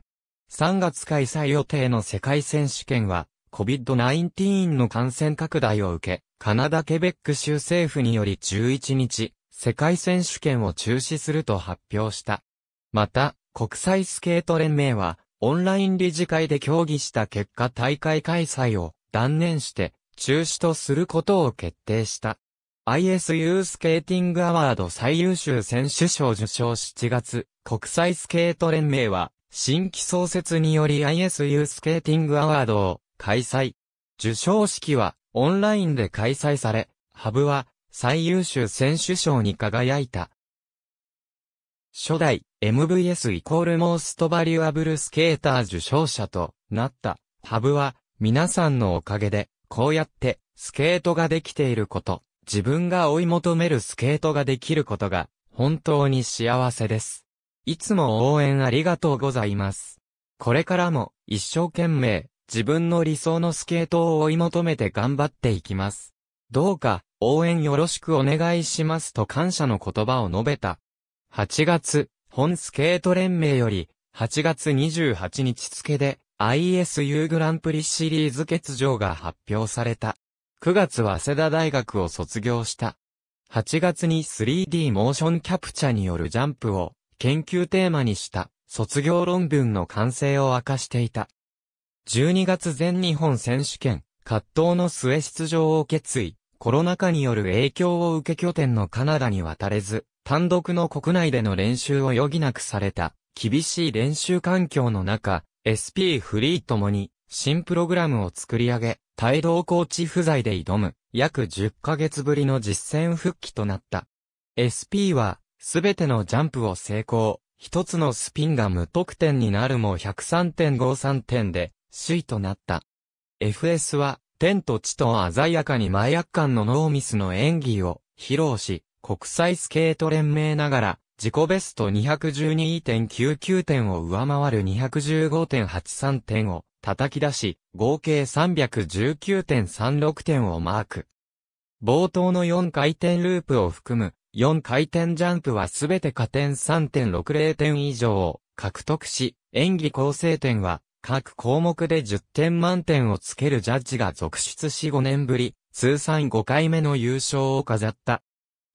3月開催予定の世界選手権は、COVID-19 の感染拡大を受け、カナダ・ケベック州政府により11日、世界選手権を中止すると発表した。また、国際スケート連盟は、オンライン理事会で協議した結果大会開催を断念して、中止とすることを決定した。ISU スケーティングアワード最優秀選手賞受賞7月、国際スケート連盟は、新規創設により ISU スケーティングアワードを開催。受賞式はオンラインで開催され、ハブは最優秀選手賞に輝いた。初代 MVS イコールモーストバリュアブルスケーター受賞者となったハブは皆さんのおかげで、こうやってスケートができていること、自分が追い求めるスケートができることが、本当に幸せです。いつも応援ありがとうございます。これからも、一生懸命、自分の理想のスケートを追い求めて頑張っていきます。どうか、応援よろしくお願いしますと感謝の言葉を述べた。8月、本スケート連盟より、8月28日付で、ISU グランプリシリーズ欠場が発表された。9月は早稲田大学を卒業した。8月に 3D モーションキャプチャによるジャンプを研究テーマにした卒業論文の完成を明かしていた。12月全日本選手権、葛藤の末出場を決意、コロナ禍による影響を受け拠点のカナダに渡れず、単独の国内での練習を余儀なくされた、厳しい練習環境の中、SP フリーともに、新プログラムを作り上げ、帯同コーチ不在で挑む、約10ヶ月ぶりの実戦復帰となった。SP は、すべてのジャンプを成功、一つのスピンが無得点になるも103.53点で、首位となった。FS は、天と地と鮮やかに前圧感のノーミスの演技を披露し、国際スケート連盟ながら、自己ベスト212.99点を上回る215.83点を叩き出し、合計319.36点をマーク。冒頭の4回転ループを含む4回転ジャンプはすべて加点3.60点以上を獲得し、演技構成点は各項目で10点満点をつけるジャッジが続出し5年ぶり、通算5回目の優勝を飾った。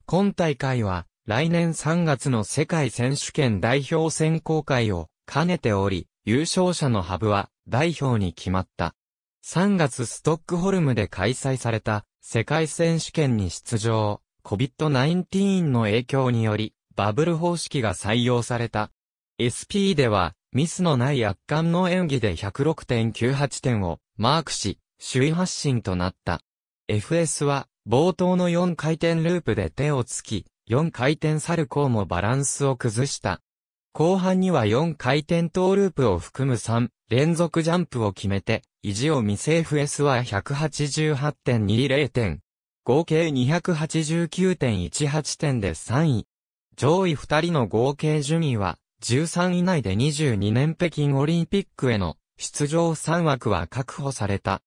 今大会は来年3月の世界選手権代表選考会を兼ねており、優勝者のハブは代表に決まった。3月ストックホルムで開催された世界選手権に出場、COVID-19 の影響によりバブル方式が採用された。SP ではミスのない圧巻の演技で106.98点をマークし、首位発進となった。FS は冒頭の4回転ループで手をつき、4回転サルコーもバランスを崩した。後半には4回転トーループを含む3連続ジャンプを決めて、意地を見せ FS は188.20点。合計289.18点で3位。上位2人の合計順位は、13位内で22年北京オリンピックへの出場3枠は確保された。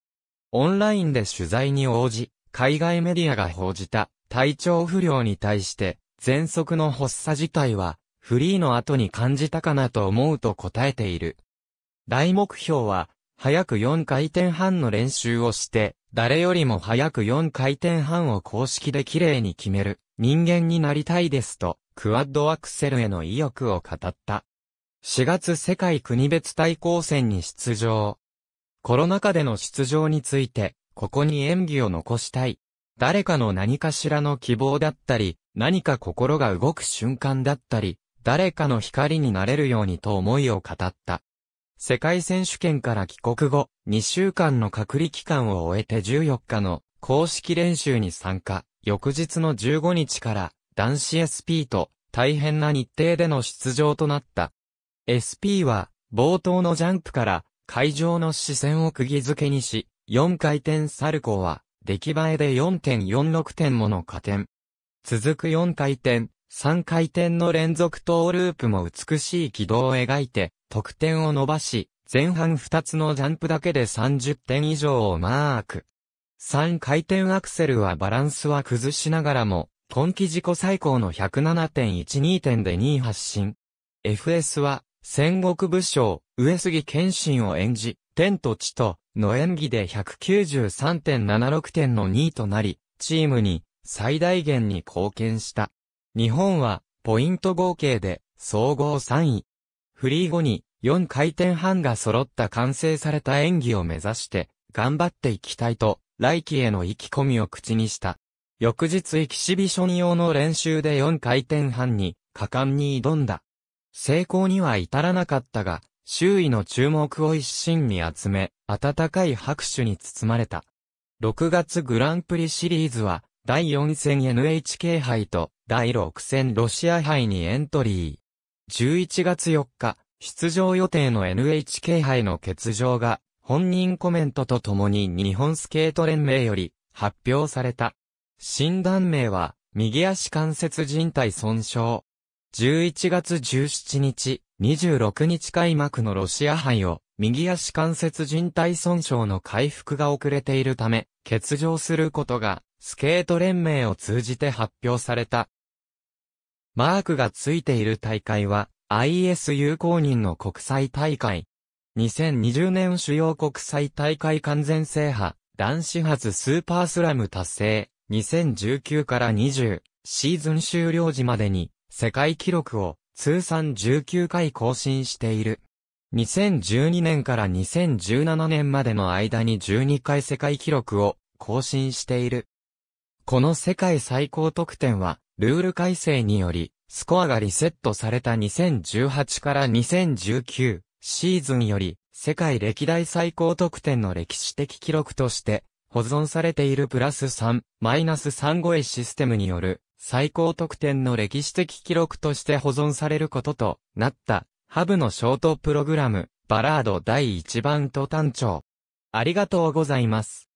オンラインで取材に応じ、海外メディアが報じた体調不良に対して、喘息の発作自体は、フリーの後に感じたかなと思うと答えている。大目標は、早く4回転半の練習をして、誰よりも早く4回転半を公式で綺麗に決める人間になりたいですと、クワッドアクセルへの意欲を語った。4月世界国別対抗戦に出場。コロナ禍での出場について、ここに演技を残したい。誰かの何かしらの希望だったり、何か心が動く瞬間だったり、誰かの光になれるようにと思いを語った。世界選手権から帰国後、2週間の隔離期間を終えて14日の公式練習に参加、翌日の15日から男子 SP と大変な日程での出場となった。SP は冒頭のジャンプから会場の視線を釘付けにし、4回転サルコーは出来栄えで4.46点もの加点。続く4回転、3回転の連続トーループも美しい軌道を描いて、得点を伸ばし、前半2つのジャンプだけで30点以上をマーク。3回転アクセルはバランスは崩しながらも、今季自己最高の107.12点で2位発進。FS は、戦国武将、上杉謙信を演じ、天と地と、の演技で193.76点の2位となり、チームに最大限に貢献した。日本はポイント合計で総合3位。フリー後に4回転半が揃った完成された演技を目指して頑張っていきたいと来季への意気込みを口にした。翌日エキシビション用の練習で4回転半に果敢に挑んだ。成功には至らなかったが、周囲の注目を一心に集め、温かい拍手に包まれた。6月グランプリシリーズは、第4戦 NHK 杯と、第6戦ロシア杯にエントリー。11月4日、出場予定の NHK 杯の欠場が、本人コメントとともに日本スケート連盟より発表された。診断名は、右足関節人体損傷。11月17日、26日開幕のロシア杯を、右足関節靭帯損傷の回復が遅れているため、欠場することが、スケート連盟を通じて発表された。マークがついている大会は、ISU 公認の国際大会。2020年主要国際大会完全制覇、男子初スーパースラム達成、2019から20、シーズン終了時までに、世界記録を通算19回更新している。2012年から2017年までの間に12回世界記録を更新している。この世界最高得点は、ルール改正により、スコアがリセットされた2018から2019シーズンより、世界歴代最高得点の歴史的記録として、保存されているプラス3、マイナス3超えシステムによる最高得点の歴史的記録として保存されることとなった、ハブのショートプログラム、バラード第1番と単調。ありがとうございます。